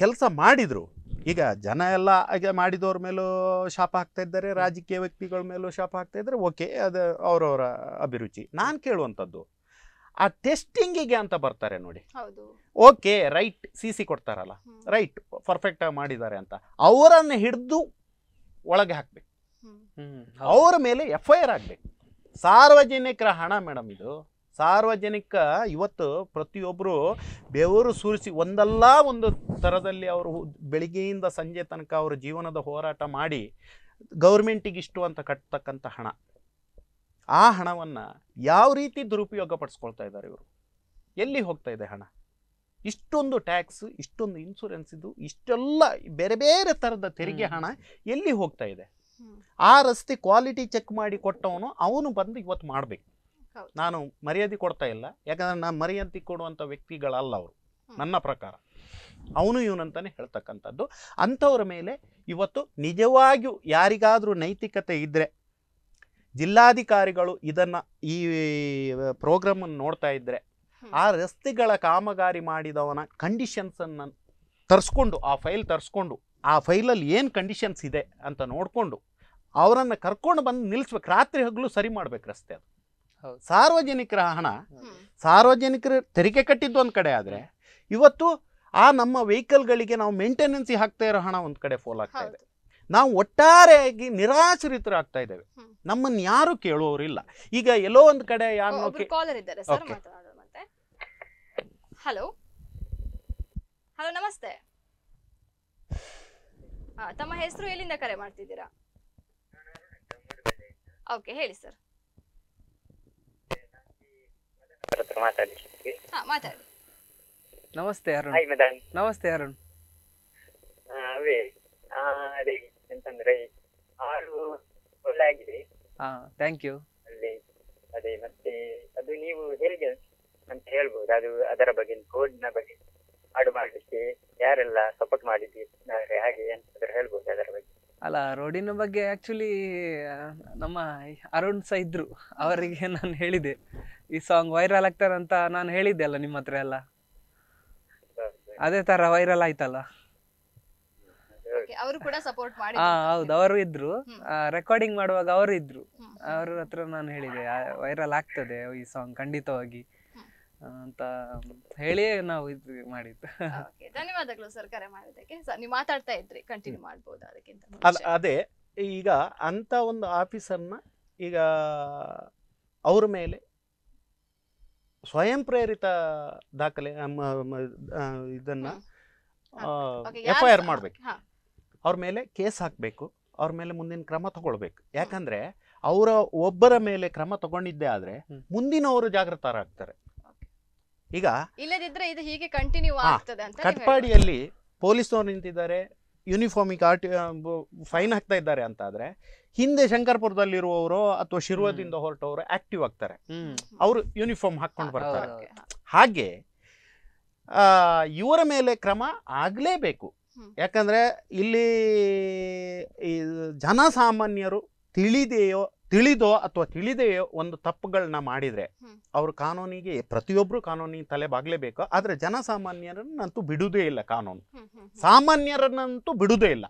ಕೆಲಸ ಮಾಡಿದರು ಈಗ ಜನ ಎಲ್ಲ ಹಾಗೆ ಮಾಡಿದವ್ರ ಮೇಲೂ ಶಾಪ ಹಾಕ್ತಾ ಇದ್ದಾರೆ ರಾಜಕೀಯ ವ್ಯಕ್ತಿಗಳ ಮೇಲೂ ಶಾಪ ಹಾಕ್ತಾ ಇದ್ದಾರೆ ಓಕೆ ಅದು ಅವರವರ ಅಭಿರುಚಿ ನಾನು ಕೇಳುವಂಥದ್ದು ಆ ಟೆಸ್ಟಿಂಗಿಗೆ ಅಂತ ಬರ್ತಾರೆ ನೋಡಿ ಓಕೆ ರೈಟ್ ಸಿ ಸಿ ಕೊಡ್ತಾರಲ್ಲ ರೈಟ್ ಪರ್ಫೆಕ್ಟಾಗಿ ಮಾಡಿದ್ದಾರೆ ಅಂತ ಅವರನ್ನು ಹಿಡಿದು ಒಳಗೆ ಹಾಕ್ಬೇಕು ಅವರ ಮೇಲೆ ಎಫ್ ಐ ಆರ್ ಆಗಬೇಕು ಸಾರ್ವಜನಿಕರ ಹಣ ಮೇಡಮ್ ಇದು ಸಾರ್ವಜನಿಕ ಇವತ್ತು ಪ್ರತಿಯೊಬ್ಬರು ಬೆವರು ಸುರಿಸಿ ಒಂದಲ್ಲ ಒಂದು ಥರದಲ್ಲಿ ಅವರು ಬೆಳಿಗ್ಗೆಯಿಂದ ಸಂಜೆ ತನಕ ಅವರು ಜೀವನದ ಹೋರಾಟ ಮಾಡಿ ಗೌರ್ಮೆಂಟಿಗೆ ಇಷ್ಟು ಅಂತ ಕಟ್ತಕ್ಕಂಥ ಹಣ ಆ ಹಣವನ್ನು ಯಾವ ರೀತಿ ದುರುಪಯೋಗ ಪಡಿಸ್ಕೊಳ್ತಾ ಇದ್ದಾರೆ ಇವರು ಎಲ್ಲಿ ಹೋಗ್ತಾ ಇದೆ ಹಣ ಇಷ್ಟೊಂದು ಟ್ಯಾಕ್ಸ್ ಇಷ್ಟೊಂದು ಇನ್ಶೂರೆನ್ಸ್ ಇದು ಇಷ್ಟೆಲ್ಲ ಬೇರೆ ಬೇರೆ ಥರದ ತೆರಿಗೆ ಹಣ ಎಲ್ಲಿ ಹೋಗ್ತಾ ಇದೆ ಆ ರಸ್ತೆ ಕ್ವಾಲಿಟಿ ಚೆಕ್ ಮಾಡಿ ಕೊಟ್ಟವನು ಅವನು ಬಂದು ಇವತ್ತು ಮಾಡಬೇಕು ನಾನು ಮರ್ಯಾದೆ ಕೊಡ್ತಾ ಇಲ್ಲ ಯಾಕಂದ್ರೆ ನಾನು ಮರ್ಯಾದೆ ಕೊಡುವಂಥ ವ್ಯಕ್ತಿಗಳಲ್ಲ ಅವರು ನನ್ನ ಪ್ರಕಾರ ಅವನು ಇವನಂತಾನೆ ಹೇಳ್ತಕ್ಕಂಥದ್ದು ಅಂಥವ್ರ ಮೇಲೆ ಇವತ್ತು ನಿಜವಾಗಿಯೂ ಯಾರಿಗಾದರೂ ನೈತಿಕತೆ ಇದ್ದರೆ ಜಿಲ್ಲಾಧಿಕಾರಿಗಳು ಇದನ್ನು ಈ ಪ್ರೋಗ್ರಾಮನ್ನು ನೋಡ್ತಾ ಇದ್ದರೆ ಆ ರಸ್ತೆಗಳ ಕಾಮಗಾರಿ ಮಾಡಿದವನ ಕಂಡೀಷನ್ಸನ್ನು ತರಿಸ್ಕೊಂಡು ಆ ಫೈಲ್ ತರಿಸ್ಕೊಂಡು ಆ ಫೈಲಲ್ಲಿ ಏನು ಕಂಡೀಷನ್ಸ್ ಇದೆ ಅಂತ ನೋಡಿಕೊಂಡು ಅವರನ್ನು ಕರ್ಕೊಂಡು ಬಂದು ನಿಲ್ಲಿಸ್ಬೇಕು ರಾತ್ರಿ ಹಗಲು ಸರಿ ಮಾಡ್ಬೇಕು ರಸ್ತೆ ಅದು ಸಾರ್ವಜನಿಕರ ಹಣ ಸಾರ್ವಜನಿಕರು ತೆರಿಗೆ ಕಟ್ಟಿದ್ದು ಒಂದು ಕಡೆ ಆದರೆ ಇವತ್ತು ಆ ನಮ್ಮ ವೆಹಿಕಲ್ಗಳಿಗೆ ನಾವು ಮೇಂಟೆನೆನ್ಸಿ ಹಾಕ್ತಾ ಇರೋ ಹಣ ಒಂದು ಕಡೆ ಫೋಲ್ ಆಗ್ತಾ ಇದೆ ನಾವು ಒಟ್ಟಾರೆಯಾಗಿ ನಿರಾಶ್ರಿತರಾಗ್ತಾ ಇದ್ದೇವೆ ನಮ್ಮನ್ನು ಯಾರು ಇಲ್ಲ ಈಗ ಎಲ್ಲೋ ಒಂದ್ ಕಡೆ ಇದ್ದಾರೆ ಸರ್ ಯಾರನ್ನೋ ಹಲೋ ಹಲೋ ನಮಸ್ತೆ ತಮ್ಮ ಹೆಸರು ಎಲ್ಲಿಂದ ಕರೆ ಮಾಡ್ತಿದ್ದೀರಾ ಓಕೆ ಹೇಳಿ ಸರ್ ಮಾತಾಡಿ ನಮಸ್ತೆ ಅರುಣ್ ನಮಸ್ತೆ ಅರುಣ್ ಅದೇ ಎಂತಂದ್ರೆ ಹಾಲು ಒಳ್ಳೆ ಆಗಿದೆ ಹಾ ಯು ಅಲ್ಲಿ ಅದೇ ಮತ್ತೆ ಅದು ನೀವು ಹೇಗೆ ಅಂತ ಹೇಳ್ಬೋದು ಅದು ಅದರ ಬಗ್ಗೆ ಕೋಡ್ನ ಬಗ್ಗೆ ಹಾಡು ಮಾಡ್ಲಿಕ್ಕೆ ಯಾರೆಲ್ಲ ಸಪೋರ್ಟ್ ಮಾಡಿದ್ದಾರೆ ಹಾಗೆ ಎಂತಾದ್ರೂ ಹೇಳ್ಬೋದು ಅದರ ಬಗ್ಗೆ ಅಲ್ಲ ರೋಡಿನ ಬಗ್ಗೆ ಆಕ್ಚುಲಿ ನಮ್ಮ ಅರುಣ್ ಸಹ ಇದ್ರು ಅವರಿಗೆ ನಾನು ಹೇಳಿದೆ ಈ ಸಾಂಗ್ ವೈರಲ್ ಆಗ್ತಾರಂತ ನಾನು ಹೇಳಿದ್ದೆ ಅಲ್ಲ ನಿಮ್ಮ ಹತ್ರ ಎಲ್ಲ ಅದೇ ತರ ವೈರಲ್ ಆಯ್ತಲ್ಲ ಅವರು ಕೂಡ ಸಪೋರ್ಟ್ ಮಾಡಿ ಹೌದು ಅವರು ಇದ್ರು ರೆಕಾರ್ಡಿಂಗ್ ಮಾಡುವಾಗ ಅವರು ಇದ್ರು ಅವ್ರ ಹತ್ರ ನಾನು ಹೇಳಿದೆ ವೈರಲ್ ಆಗ್ತದೆ ಈ ಸಾಂಗ್ ಖಂಡಿತವಾಗಿ ಅಂತ ಹೇಳಿ ನಾವು ಇದು ಮಾಡಿದ್ದು ಧನ್ಯವಾದಗಳು ಸರ್ ಕರೆ ಮಾಡಿದ್ದಕ್ಕೆ ನೀವು ಮಾತಾಡ್ತಾ ಇದ್ರಿ ಕಂಟಿನ್ಯೂ ಮಾಡ್ಬೋದು ಅದಕ್ಕಿಂತ ಅದೇ ಈಗ ಅಂತ ಒಂದು ಆಫೀಸರ್ನ ಈಗ ಅವ್ರ ಮೇಲೆ ಸ್ವಯಂ ಪ್ರೇರಿತ ದಾಖಲೆ ಇದನ್ನ ಎಫ್ ಐ ಆರ್ ಮಾಡ್ಬೇಕು ಅವ್ರ ಮೇಲೆ ಕೇಸ್ ಹಾಕಬೇಕು ಅವ್ರ ಮೇಲೆ ಮುಂದಿನ ಕ್ರಮ ತಗೊಳ್ಬೇಕು ಯಾಕಂದ್ರೆ ಅವರ ಒಬ್ಬರ ಮೇಲೆ ಕ್ರಮ ತಗೊಂಡಿದ್ದೇ ಆದ್ರೆ ಮುಂದಿನವರು ಜಾಗೃತರಾಗ್ತಾರೆ ಈಗ ಇಲ್ಲದಿದ್ರೆ ಇದು ಹೀಗೆ ಕಂಟಿನ್ಯೂ ಆಗ್ತದೆ ಅಂತ ಕಟ್ಪಾಡಿಯಲ್ಲಿ ಪೊಲೀಸ್ನವ್ರು ನಿಂತಿದ್ದಾರೆ ಯೂನಿಫಾರ್ಮಿಗೆ ಆರ್ಟಿ ಫೈನ್ ಹಾಕ್ತಾ ಇದ್ದಾರೆ ಅಂತ ಆದ್ರೆ ಹಿಂದೆ ಶಂಕರ್ಪುರದಲ್ಲಿರುವವರು ಅಥವಾ ಶಿರ್ವದಿಂದ ಹೊರಟವರು ಆಕ್ಟಿವ್ ಆಗ್ತಾರೆ ಅವರು ಯೂನಿಫಾರ್ಮ್ ಹಾಕೊಂಡು ಬರ್ತಾರೆ ಹಾಗೆ ಇವರ ಮೇಲೆ ಕ್ರಮ ಆಗಲೇಬೇಕು ಯಾಕಂದರೆ ಇಲ್ಲಿ ಈ ಜನಸಾಮಾನ್ಯರು ತಿಳಿದೆಯೋ ತಿಳಿದೋ ಅಥವಾ ತಿಳಿದೆಯೋ ಒಂದು ತಪ್ಪುಗಳನ್ನ ಮಾಡಿದರೆ ಅವರು ಕಾನೂನಿಗೆ ಪ್ರತಿಯೊಬ್ಬರು ಕಾನೂನಿಗೆ ತಲೆ ಬಾಗಲೇಬೇಕು ಆದರೆ ಜನಸಾಮಾನ್ಯರನ್ನಂತೂ ಬಿಡುವುದೇ ಇಲ್ಲ ಕಾನೂನು ಸಾಮಾನ್ಯರನ್ನಂತೂ ಬಿಡುವುದೇ ಇಲ್ಲ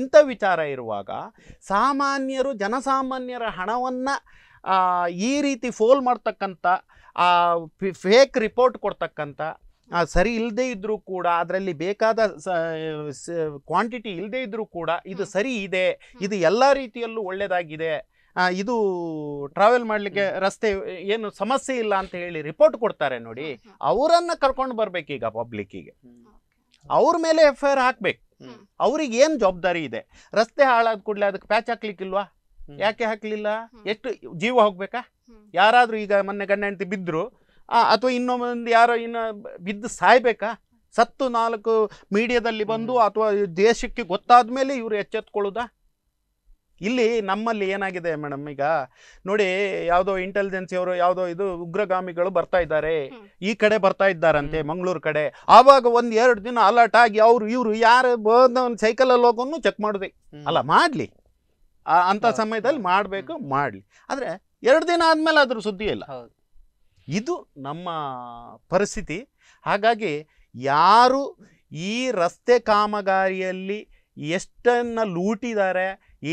ಇಂಥ ವಿಚಾರ ಇರುವಾಗ ಸಾಮಾನ್ಯರು ಜನಸಾಮಾನ್ಯರ ಹಣವನ್ನು ಈ ರೀತಿ ಫೋಲ್ ಮಾಡ್ತಕ್ಕಂಥ ಫೇಕ್ ರಿಪೋರ್ಟ್ ಕೊಡ್ತಕ್ಕಂಥ ಸರಿ ಇಲ್ಲದೇ ಇದ್ದರೂ ಕೂಡ ಅದರಲ್ಲಿ ಬೇಕಾದ ಕ್ವಾಂಟಿಟಿ ಇಲ್ಲದೇ ಇದ್ದರೂ ಕೂಡ ಇದು ಸರಿ ಇದೆ ಇದು ಎಲ್ಲ ರೀತಿಯಲ್ಲೂ ಒಳ್ಳೆಯದಾಗಿದೆ ಇದು ಟ್ರಾವೆಲ್ ಮಾಡಲಿಕ್ಕೆ ರಸ್ತೆ ಏನು ಸಮಸ್ಯೆ ಇಲ್ಲ ಅಂತ ಹೇಳಿ ರಿಪೋರ್ಟ್ ಕೊಡ್ತಾರೆ ನೋಡಿ ಅವರನ್ನು ಕರ್ಕೊಂಡು ಬರಬೇಕೀಗ ಪಬ್ಲಿಕ್ಕಿಗೆ ಅವ್ರ ಮೇಲೆ ಎಫ್ ಐ ಆರ್ ಹಾಕ್ಬೇಕು ಅವ್ರಿಗೆ ಏನು ಜವಾಬ್ದಾರಿ ಇದೆ ರಸ್ತೆ ಹಾಳಾದ ಕೂಡಲೇ ಅದಕ್ಕೆ ಪ್ಯಾಚ್ ಹಾಕ್ಲಿಕ್ಕಿಲ್ವಾ ಯಾಕೆ ಹಾಕ್ಲಿಲ್ಲ ಎಷ್ಟು ಜೀವ ಹೋಗ್ಬೇಕಾ ಯಾರಾದರೂ ಈಗ ಮೊನ್ನೆ ಗಂಡ ಹೆಂಡತಿ ಬಿದ್ದರು ಅಥವಾ ಇನ್ನೊಂದು ಯಾರೋ ಇನ್ನು ಬಿದ್ದು ಸಾಯ್ಬೇಕಾ ಸತ್ತು ನಾಲ್ಕು ಮೀಡಿಯಾದಲ್ಲಿ ಬಂದು ಅಥವಾ ದೇಶಕ್ಕೆ ಗೊತ್ತಾದ ಮೇಲೆ ಇವರು ಎಚ್ಚೆತ್ಕೊಳ್ಳೋದಾ ಇಲ್ಲಿ ನಮ್ಮಲ್ಲಿ ಏನಾಗಿದೆ ಮೇಡಮ್ ಈಗ ನೋಡಿ ಯಾವುದೋ ಇಂಟೆಲಿಜೆನ್ಸಿಯವರು ಯಾವುದೋ ಇದು ಉಗ್ರಗಾಮಿಗಳು ಬರ್ತಾ ಇದ್ದಾರೆ ಈ ಕಡೆ ಬರ್ತಾ ಇದ್ದಾರಂತೆ ಮಂಗಳೂರು ಕಡೆ ಆವಾಗ ಒಂದು ಎರಡು ದಿನ ಅಲರ್ಟ್ ಆಗಿ ಅವರು ಇವರು ಯಾರು ಒಂದು ಸೈಕಲಲ್ಲಿ ಹೋಗೋನು ಚೆಕ್ ಮಾಡಿದೆ ಅಲ್ಲ ಮಾಡಲಿ ಅಂಥ ಸಮಯದಲ್ಲಿ ಮಾಡಬೇಕು ಮಾಡಲಿ ಆದರೆ ಎರಡು ದಿನ ಆದಮೇಲೆ ಅದ್ರ ಸುದ್ದಿ ಇಲ್ಲ ಇದು ನಮ್ಮ ಪರಿಸ್ಥಿತಿ ಹಾಗಾಗಿ ಯಾರು ಈ ರಸ್ತೆ ಕಾಮಗಾರಿಯಲ್ಲಿ ಎಷ್ಟನ್ನು ಲೂಟಿದ್ದಾರೆ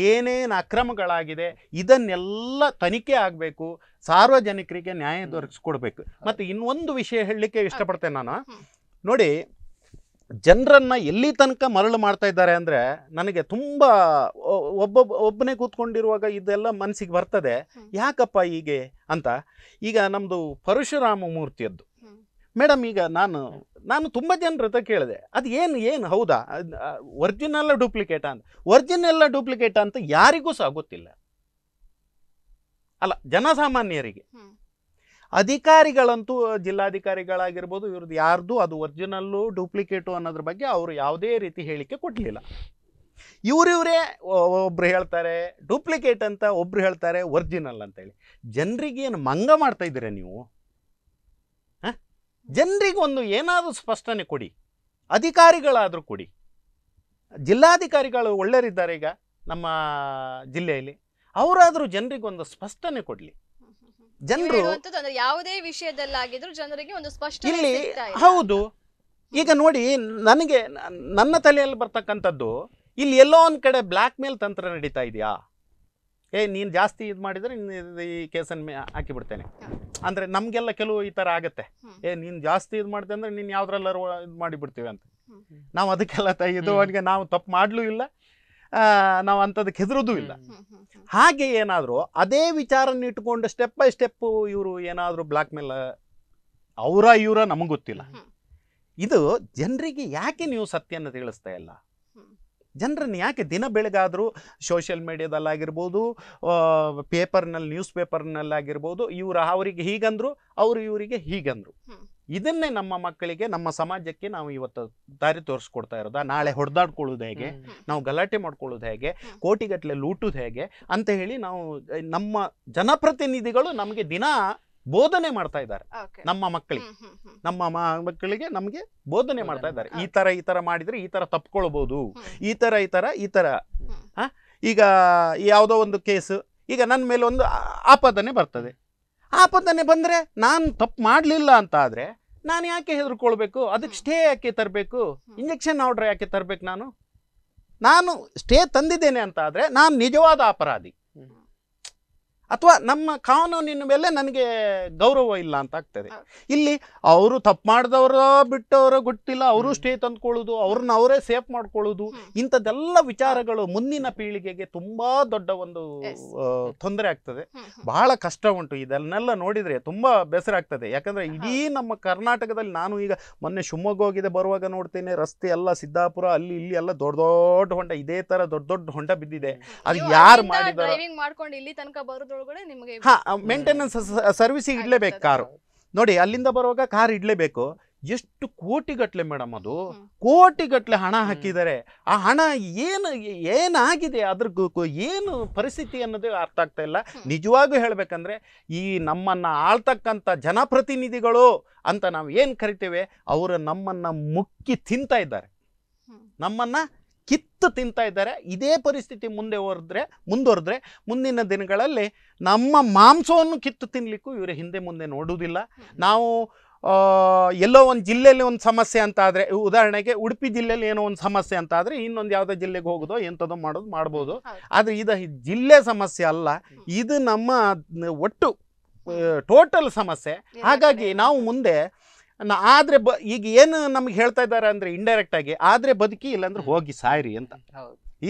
ಏನೇನು ಅಕ್ರಮಗಳಾಗಿದೆ ಇದನ್ನೆಲ್ಲ ತನಿಖೆ ಆಗಬೇಕು ಸಾರ್ವಜನಿಕರಿಗೆ ನ್ಯಾಯ ದೊರಕಿಸ್ಕೊಡ್ಬೇಕು ಮತ್ತು ಇನ್ನೊಂದು ವಿಷಯ ಹೇಳಲಿಕ್ಕೆ ಇಷ್ಟಪಡ್ತೇನೆ ನಾನು ನೋಡಿ ಜನರನ್ನು ಎಲ್ಲಿ ತನಕ ಮರಳು ಮಾಡ್ತಾ ಇದ್ದಾರೆ ಅಂದರೆ ನನಗೆ ತುಂಬ ಒಬ್ಬ ಒಬ್ಬನೇ ಕೂತ್ಕೊಂಡಿರುವಾಗ ಇದೆಲ್ಲ ಮನಸ್ಸಿಗೆ ಬರ್ತದೆ ಯಾಕಪ್ಪ ಹೀಗೆ ಅಂತ ಈಗ ನಮ್ಮದು ಪರಶುರಾಮ ಮೂರ್ತಿಯದ್ದು ಮೇಡಮ್ ಈಗ ನಾನು ನಾನು ತುಂಬ ಜನರ ಹತ್ರ ಕೇಳಿದೆ ಅದು ಏನು ಏನು ಹೌದಾ ಒರಿಜಿನಲ್ಲ ಡೂಪ್ಲಿಕೇಟ ಅಂತ ಒರಿಜಿನಲ್ಲ ಡೂಪ್ಲಿಕೇಟ ಅಂತ ಯಾರಿಗೂ ಸಹ ಗೊತ್ತಿಲ್ಲ ಅಲ್ಲ ಜನಸಾಮಾನ್ಯರಿಗೆ ಅಧಿಕಾರಿಗಳಂತೂ ಜಿಲ್ಲಾಧಿಕಾರಿಗಳಾಗಿರ್ಬೋದು ಇವ್ರದ್ದು ಯಾರ್ದು ಅದು ಒರಿಜಿನಲ್ಲು ಡೂಪ್ಲಿಕೇಟು ಅನ್ನೋದ್ರ ಬಗ್ಗೆ ಅವರು ಯಾವುದೇ ರೀತಿ ಹೇಳಿಕೆ ಕೊಡಲಿಲ್ಲ ಇವರಿವರೇ ಒಬ್ರು ಹೇಳ್ತಾರೆ ಡೂಪ್ಲಿಕೇಟ್ ಅಂತ ಒಬ್ರು ಹೇಳ್ತಾರೆ ಒರಿಜಿನಲ್ ಅಂತೇಳಿ ಜನರಿಗೆ ಏನು ಮಂಗ ಮಾಡ್ತಾ ಇದ್ದೀರಾ ನೀವು ಹಾಂ ಒಂದು ಏನಾದರೂ ಸ್ಪಷ್ಟನೆ ಕೊಡಿ ಅಧಿಕಾರಿಗಳಾದರೂ ಕೊಡಿ ಜಿಲ್ಲಾಧಿಕಾರಿಗಳು ಒಳ್ಳೆಯರಿದ್ದಾರೆ ಈಗ ನಮ್ಮ ಜಿಲ್ಲೆಯಲ್ಲಿ ಅವರಾದರೂ ಒಂದು ಸ್ಪಷ್ಟನೆ ಕೊಡಲಿ ಜನರು ಯಾವುದೇ ವಿಷಯದಲ್ಲಾಗಿದ್ರು ಜನರಿಗೆ ಒಂದು ಸ್ಪಷ್ಟ ಇಲ್ಲಿ ಹೌದು ಈಗ ನೋಡಿ ನನಗೆ ನನ್ನ ತಲೆಯಲ್ಲಿ ಬರ್ತಕ್ಕಂಥದ್ದು ಇಲ್ಲಿ ಎಲ್ಲೋ ಒಂದ್ ಕಡೆ ಬ್ಲಾಕ್ ಮೇಲ್ ತಂತ್ರ ನಡೀತಾ ಇದೆಯಾ ಏ ನೀನು ಜಾಸ್ತಿ ಇದು ಮಾಡಿದ್ರೆ ಈ ಕೇಸನ್ನು ಹಾಕಿ ಬಿಡ್ತೇನೆ ಅಂದ್ರೆ ನಮಗೆಲ್ಲ ಕೆಲವು ಈ ತರ ಆಗುತ್ತೆ ಏ ನೀನು ಜಾಸ್ತಿ ಇದು ಮಾಡಿದೆ ನೀನ್ ನೀನು ಯಾವುದ್ರಲ್ಲಾರು ಇದು ಮಾಡಿಬಿಡ್ತೀವಿ ಅಂತ ನಾವು ಅದಕ್ಕೆಲ್ಲ ಇದು ಅವರಿಗೆ ನಾವು ತಪ್ಪು ಮಾಡಲೂ ಇಲ್ಲ ನಾವು ಅಂಥದ್ದಕ್ಕೆ ಹೆದರೋದು ಇಲ್ಲ ಹಾಗೆ ಏನಾದರೂ ಅದೇ ವಿಚಾರನ ಇಟ್ಕೊಂಡು ಸ್ಟೆಪ್ ಬೈ ಸ್ಟೆಪ್ ಇವರು ಏನಾದರೂ ಬ್ಲ್ಯಾಕ್ ಮೇಲ್ ಅವರ ಇವರ ನಮಗೆ ಗೊತ್ತಿಲ್ಲ ಇದು ಜನರಿಗೆ ಯಾಕೆ ನೀವು ಸತ್ಯನ ತಿಳಿಸ್ತಾ ಇಲ್ಲ ಜನರನ್ನು ಯಾಕೆ ದಿನ ಬೆಳಗಾದರೂ ಸೋಷಿಯಲ್ ಮೀಡ್ಯಾದಲ್ಲಾಗಿರ್ಬೋದು ಪೇಪರ್ನಲ್ಲಿ ನ್ಯೂಸ್ ಪೇಪರ್ನಲ್ಲಾಗಿರ್ಬೋದು ಇವರು ಅವರಿಗೆ ಹೀಗಂದ್ರು ಅವರು ಇವರಿಗೆ ಹೀಗಂದ್ರು ಇದನ್ನೇ ನಮ್ಮ ಮಕ್ಕಳಿಗೆ ನಮ್ಮ ಸಮಾಜಕ್ಕೆ ನಾವು ಇವತ್ತು ದಾರಿ ತೋರಿಸ್ಕೊಡ್ತಾ ಇರೋದಾ ನಾಳೆ ಹೊಡೆದಾಡ್ಕೊಳ್ಳೋದು ಹೇಗೆ ನಾವು ಗಲಾಟೆ ಮಾಡ್ಕೊಳ್ಳೋದು ಹೇಗೆ ಕೋಟಿಗಟ್ಟಲೆ ಲೂಟುದು ಹೇಗೆ ಅಂತ ಹೇಳಿ ನಾವು ನಮ್ಮ ಜನಪ್ರತಿನಿಧಿಗಳು ನಮಗೆ ದಿನ ಬೋಧನೆ ಮಾಡ್ತಾ ಇದ್ದಾರೆ ನಮ್ಮ ಮಕ್ಕಳಿಗೆ ನಮ್ಮ ಮಕ್ಕಳಿಗೆ ನಮಗೆ ಬೋಧನೆ ಮಾಡ್ತಾ ಇದ್ದಾರೆ ಈ ತರ ಈ ತರ ಮಾಡಿದ್ರೆ ಈ ತರ ತಪ್ಕೊಳ್ಬಹುದು ಈ ತರ ಈ ತರ ಈ ತರ ಈಗ ಯಾವುದೋ ಒಂದು ಕೇಸ್ ಈಗ ನನ್ನ ಮೇಲೆ ಒಂದು ಆಪಾದನೆ ಬರ್ತದೆ ಆಪಾದನೆ ಬಂದ್ರೆ ನಾನು ತಪ್ಪು ಮಾಡಲಿಲ್ಲ ಅಂತ ಆದ್ರೆ ನಾನು ಯಾಕೆ ಹೆದರ್ಕೊಳ್ಬೇಕು ಅದಕ್ಕೆ ಸ್ಟೇ ಯಾಕೆ ತರಬೇಕು ಇಂಜೆಕ್ಷನ್ ಆರ್ಡ್ರ್ ಯಾಕೆ ತರಬೇಕು ನಾನು ನಾನು ಸ್ಟೇ ತಂದಿದ್ದೇನೆ ಅಂತ ಆದರೆ ನಾನು ನಿಜವಾದ ಅಪರಾಧಿ ಅಥವಾ ನಮ್ಮ ಕಾನೂನಿನ ಮೇಲೆ ನನಗೆ ಗೌರವ ಇಲ್ಲ ಅಂತ ಆಗ್ತದೆ ಇಲ್ಲಿ ಅವರು ತಪ್ಪು ಮಾಡಿದವರ ಬಿಟ್ಟವರ ಗೊತ್ತಿಲ್ಲ ಅವರು ಸ್ಟೇ ತಂದ್ಕೊಳ್ಳೋದು ಅವ್ರನ್ನ ಅವರೇ ಸೇಫ್ ಮಾಡ್ಕೊಳ್ಳೋದು ಇಂಥದ್ದೆಲ್ಲ ವಿಚಾರಗಳು ಮುಂದಿನ ಪೀಳಿಗೆಗೆ ತುಂಬಾ ದೊಡ್ಡ ಒಂದು ತೊಂದರೆ ಆಗ್ತದೆ ಬಹಳ ಕಷ್ಟ ಉಂಟು ಇದನ್ನೆಲ್ಲ ನೋಡಿದ್ರೆ ತುಂಬ ಬೇಸರ ಆಗ್ತದೆ ಯಾಕಂದ್ರೆ ಇಡೀ ನಮ್ಮ ಕರ್ನಾಟಕದಲ್ಲಿ ನಾನು ಈಗ ಮೊನ್ನೆ ಶಿವಮೊಗ್ಗ ಹೋಗಿದೆ ಬರುವಾಗ ನೋಡ್ತೇನೆ ರಸ್ತೆ ಎಲ್ಲ ಸಿದ್ದಾಪುರ ಅಲ್ಲಿ ಇಲ್ಲಿ ಎಲ್ಲ ದೊಡ್ಡ ದೊಡ್ಡ ಹೊಂಡ ಇದೇ ತರ ದೊಡ್ಡ ದೊಡ್ಡ ಹೊಂಡ ಬಿದ್ದಿದೆ ಅದು ಯಾರು ಮಾಡಿದ್ದಾರೆ ಮೇಂಟೆನೆನ್ಸ್ ಸರ್ವಿಸ್ ಇಡ್ಲೇಬೇಕು ಕಾರು ನೋಡಿ ಅಲ್ಲಿಂದ ಬರುವಾಗ ಕಾರ್ ಇಡ್ಲೇಬೇಕು ಎಷ್ಟು ಗಟ್ಲೆ ಮೇಡಮ್ ಅದು ಕೋಟಿ ಗಟ್ಲೆ ಹಣ ಹಾಕಿದರೆ ಆ ಹಣ ಏನು ಏನಾಗಿದೆ ಅದ್ರ ಏನು ಪರಿಸ್ಥಿತಿ ಅನ್ನೋದು ಅರ್ಥ ಆಗ್ತಾ ಇಲ್ಲ ನಿಜವಾಗೂ ಹೇಳಬೇಕಂದ್ರೆ ಈ ನಮ್ಮನ್ನು ಆಳ್ತಕ್ಕಂಥ ಜನಪ್ರತಿನಿಧಿಗಳು ಅಂತ ನಾವು ಏನು ಕರಿತೇವೆ ಅವರು ನಮ್ಮನ್ನು ಮುಕ್ಕಿ ತಿಂತಾ ಇದ್ದಾರೆ ನಮ್ಮನ್ನು ಕಿತ್ತು ತಿಂತಾ ಇದ್ದಾರೆ ಇದೇ ಪರಿಸ್ಥಿತಿ ಮುಂದೆ ಹೊರದ್ರೆ ಮುಂದುವರೆದ್ರೆ ಮುಂದಿನ ದಿನಗಳಲ್ಲಿ ನಮ್ಮ ಮಾಂಸವನ್ನು ಕಿತ್ತು ತಿನ್ನಲಿಕ್ಕೂ ಇವರು ಹಿಂದೆ ಮುಂದೆ ನೋಡುವುದಿಲ್ಲ ನಾವು ಎಲ್ಲೋ ಒಂದು ಜಿಲ್ಲೆಯಲ್ಲಿ ಒಂದು ಸಮಸ್ಯೆ ಅಂತ ಆದರೆ ಉದಾಹರಣೆಗೆ ಉಡುಪಿ ಜಿಲ್ಲೆಯಲ್ಲಿ ಏನೋ ಒಂದು ಸಮಸ್ಯೆ ಅಂತ ಆದರೆ ಇನ್ನೊಂದು ಯಾವುದೋ ಜಿಲ್ಲೆಗೆ ಹೋಗೋದೋ ಎಂಥದೋ ಮಾಡೋದು ಮಾಡ್ಬೋದು ಆದರೆ ಇದು ಜಿಲ್ಲೆ ಸಮಸ್ಯೆ ಅಲ್ಲ ಇದು ನಮ್ಮ ಒಟ್ಟು ಟೋಟಲ್ ಸಮಸ್ಯೆ ಹಾಗಾಗಿ ನಾವು ಮುಂದೆ ಆದರೆ ಬ ಈಗ ಏನು ನಮ್ಗೆ ಹೇಳ್ತಾ ಇದ್ದಾರೆ ಅಂದರೆ ಇಂಡೈರೆಕ್ಟಾಗಿ ಆದರೆ ಬದುಕಿ ಇಲ್ಲಾಂದ್ರೆ ಹೋಗಿ ಸಾಯಿರಿ ಅಂತ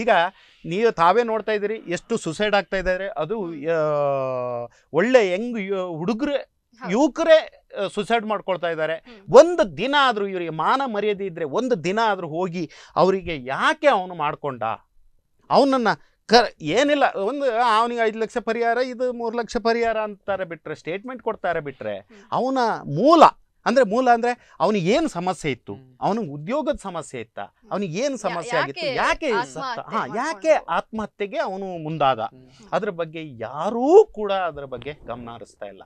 ಈಗ ನೀವು ತಾವೇ ನೋಡ್ತಾ ಇದ್ದೀರಿ ಎಷ್ಟು ಸುಸೈಡ್ ಆಗ್ತಾ ಇದ್ದಾರೆ ಅದು ಒಳ್ಳೆ ಹೆಂಗ್ ಹುಡುಗರೇ ಯುವಕರೇ ಸುಸೈಡ್ ಮಾಡ್ಕೊಳ್ತಾ ಇದ್ದಾರೆ ಒಂದು ದಿನ ಆದರೂ ಇವರಿಗೆ ಮಾನ ಮರ್ಯಾದೆ ಇದ್ದರೆ ಒಂದು ದಿನ ಆದರೂ ಹೋಗಿ ಅವರಿಗೆ ಯಾಕೆ ಅವನು ಮಾಡಿಕೊಂಡ ಅವನನ್ನು ಕ ಏನಿಲ್ಲ ಒಂದು ಅವನಿಗೆ ಐದು ಲಕ್ಷ ಪರಿಹಾರ ಇದು ಮೂರು ಲಕ್ಷ ಪರಿಹಾರ ಅಂತಾರೆ ಬಿಟ್ಟರೆ ಸ್ಟೇಟ್ಮೆಂಟ್ ಕೊಡ್ತಾರೆ ಬಿಟ್ಟರೆ ಅವನ ಮೂಲ ಅಂದ್ರೆ ಮೂಲ ಅಂದ್ರೆ ಅವನಿಗೆ ಏನು ಸಮಸ್ಯೆ ಇತ್ತು ಅವನಿಗೆ ಉದ್ಯೋಗದ ಸಮಸ್ಯೆ ಇತ್ತ ಅವನಿಗೆ ಏನು ಸಮಸ್ಯೆ ಆಗಿತ್ತು ಯಾಕೆ ಹಾ ಯಾಕೆ ಆತ್ಮಹತ್ಯೆಗೆ ಅವನು ಮುಂದಾದ ಅದ್ರ ಬಗ್ಗೆ ಯಾರೂ ಕೂಡ ಅದರ ಬಗ್ಗೆ ಗಮನ ಹರಿಸ್ತಾ ಇಲ್ಲ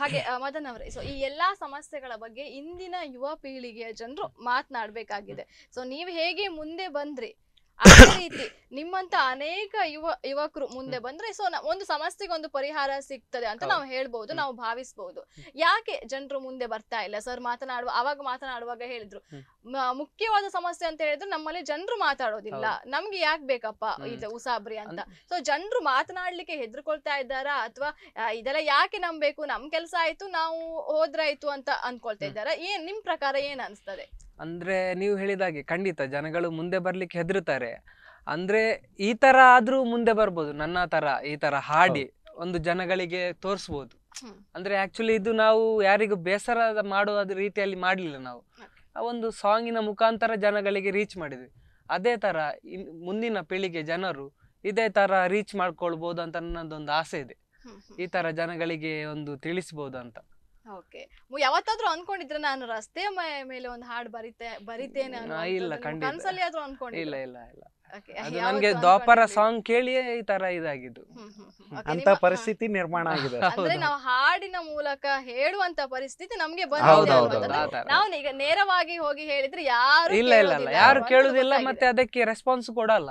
ಹಾಗೆ ಮದನ್ ಅವರೇ ಸೊ ಈ ಎಲ್ಲಾ ಸಮಸ್ಯೆಗಳ ಬಗ್ಗೆ ಇಂದಿನ ಯುವ ಪೀಳಿಗೆಯ ಜನರು ಮಾತನಾಡಬೇಕಾಗಿದೆ ಸೊ ನೀವು ಹೇಗೆ ಮುಂದೆ ಬಂದ್ರಿ ಅದೇ ರೀತಿ ನಿಮ್ಮಂತ ಅನೇಕ ಯುವ ಯುವಕರು ಮುಂದೆ ಬಂದ್ರೆ ಸೊ ಒಂದು ಸಮಸ್ಯೆಗೆ ಒಂದು ಪರಿಹಾರ ಸಿಗ್ತದೆ ಅಂತ ನಾವು ಹೇಳ್ಬಹುದು ನಾವು ಭಾವಿಸಬಹುದು ಯಾಕೆ ಜನರು ಮುಂದೆ ಬರ್ತಾ ಇಲ್ಲ ಸರ್ ಮಾತನಾಡುವ ಅವಾಗ ಮಾತನಾಡುವಾಗ ಹೇಳಿದ್ರು ಮುಖ್ಯವಾದ ಸಮಸ್ಯೆ ಅಂತ ಹೇಳಿದ್ರೆ ನಮ್ಮಲ್ಲಿ ಜನರು ಮಾತಾಡೋದಿಲ್ಲ ನಮ್ಗೆ ಯಾಕೆ ಬೇಕಪ್ಪ ಇದು ಉಸಾಬ್ರಿ ಅಂತ ಸೊ ಜನರು ಮಾತನಾಡ್ಲಿಕ್ಕೆ ಹೆದರ್ಕೊಳ್ತಾ ಇದ್ದಾರಾ ಅಥವಾ ಇದೆಲ್ಲ ಯಾಕೆ ನಂಬೇಕು ನಮ್ ಕೆಲಸ ಆಯ್ತು ನಾವು ಹೋದ್ರಾಯ್ತು ಅಂತ ಅನ್ಕೊಳ್ತಾ ಇದ್ದಾರಾ ಏನ್ ನಿಮ್ ಪ್ರಕಾರ ಏನ್ ಅನ್ಸ್ತದೆ ಅಂದರೆ ನೀವು ಹೇಳಿದಾಗೆ ಖಂಡಿತ ಜನಗಳು ಮುಂದೆ ಬರಲಿಕ್ಕೆ ಹೆದರುತ್ತಾರೆ ಅಂದರೆ ಈ ಥರ ಆದರೂ ಮುಂದೆ ಬರ್ಬೋದು ನನ್ನ ಥರ ಈ ಥರ ಹಾಡಿ ಒಂದು ಜನಗಳಿಗೆ ತೋರಿಸ್ಬೋದು ಅಂದರೆ ಆ್ಯಕ್ಚುಲಿ ಇದು ನಾವು ಯಾರಿಗೂ ಬೇಸರ ಮಾಡುವ ರೀತಿಯಲ್ಲಿ ಮಾಡಲಿಲ್ಲ ನಾವು ಆ ಒಂದು ಸಾಂಗಿನ ಮುಖಾಂತರ ಜನಗಳಿಗೆ ರೀಚ್ ಮಾಡಿದ್ವಿ ಅದೇ ಥರ ಮುಂದಿನ ಪೀಳಿಗೆ ಜನರು ಇದೇ ಥರ ರೀಚ್ ಮಾಡ್ಕೊಳ್ಬೋದು ಅಂತ ನನ್ನದೊಂದು ಆಸೆ ಇದೆ ಈ ಥರ ಜನಗಳಿಗೆ ಒಂದು ತಿಳಿಸ್ಬೋದು ಅಂತ ಓಕೆ ಯಾವತ್ತಾದ್ರೂ ಅನ್ಕೊಂಡಿದ್ರೆ ನಾನು ರಸ್ತೆ ಮೇಲೆ ಒಂದು ಹಾಡು ಬರಿತೆ ಬರಿತೇನೆ ಇಲ್ಲ ಇಲ್ಲ ಇಲ್ಲ ಅದು ನನ್ಗೆ ದ್ವಾಪರ ಸಾಂಗ್ ಕೇಳಿಯೇ ಈ ತರ ಇದಾಗಿದ್ದು ಅಂತ ಪರಿಸ್ಥಿತಿ ನಿರ್ಮಾಣ ಆಗಿದೆ ಅಂದ್ರೆ ನಾವು ಹಾಡಿನ ಮೂಲಕ ಹೇಳುವಂತ ಪರಿಸ್ಥಿತಿ ನಮ್ಗೆ ಬಂದಿದೆ ನಾವು ಈಗ ನೇರವಾಗಿ ಹೋಗಿ ಹೇಳಿದ್ರೆ ಯಾರು ಇಲ್ಲ ಇಲ್ಲ ಯಾರು ಕೇಳುದಿಲ್ಲ ಮತ್ತೆ ಅದಕ್ಕೆ ರೆಸ್ಪಾನ್ಸ್ ಕೊಡಲ್ಲ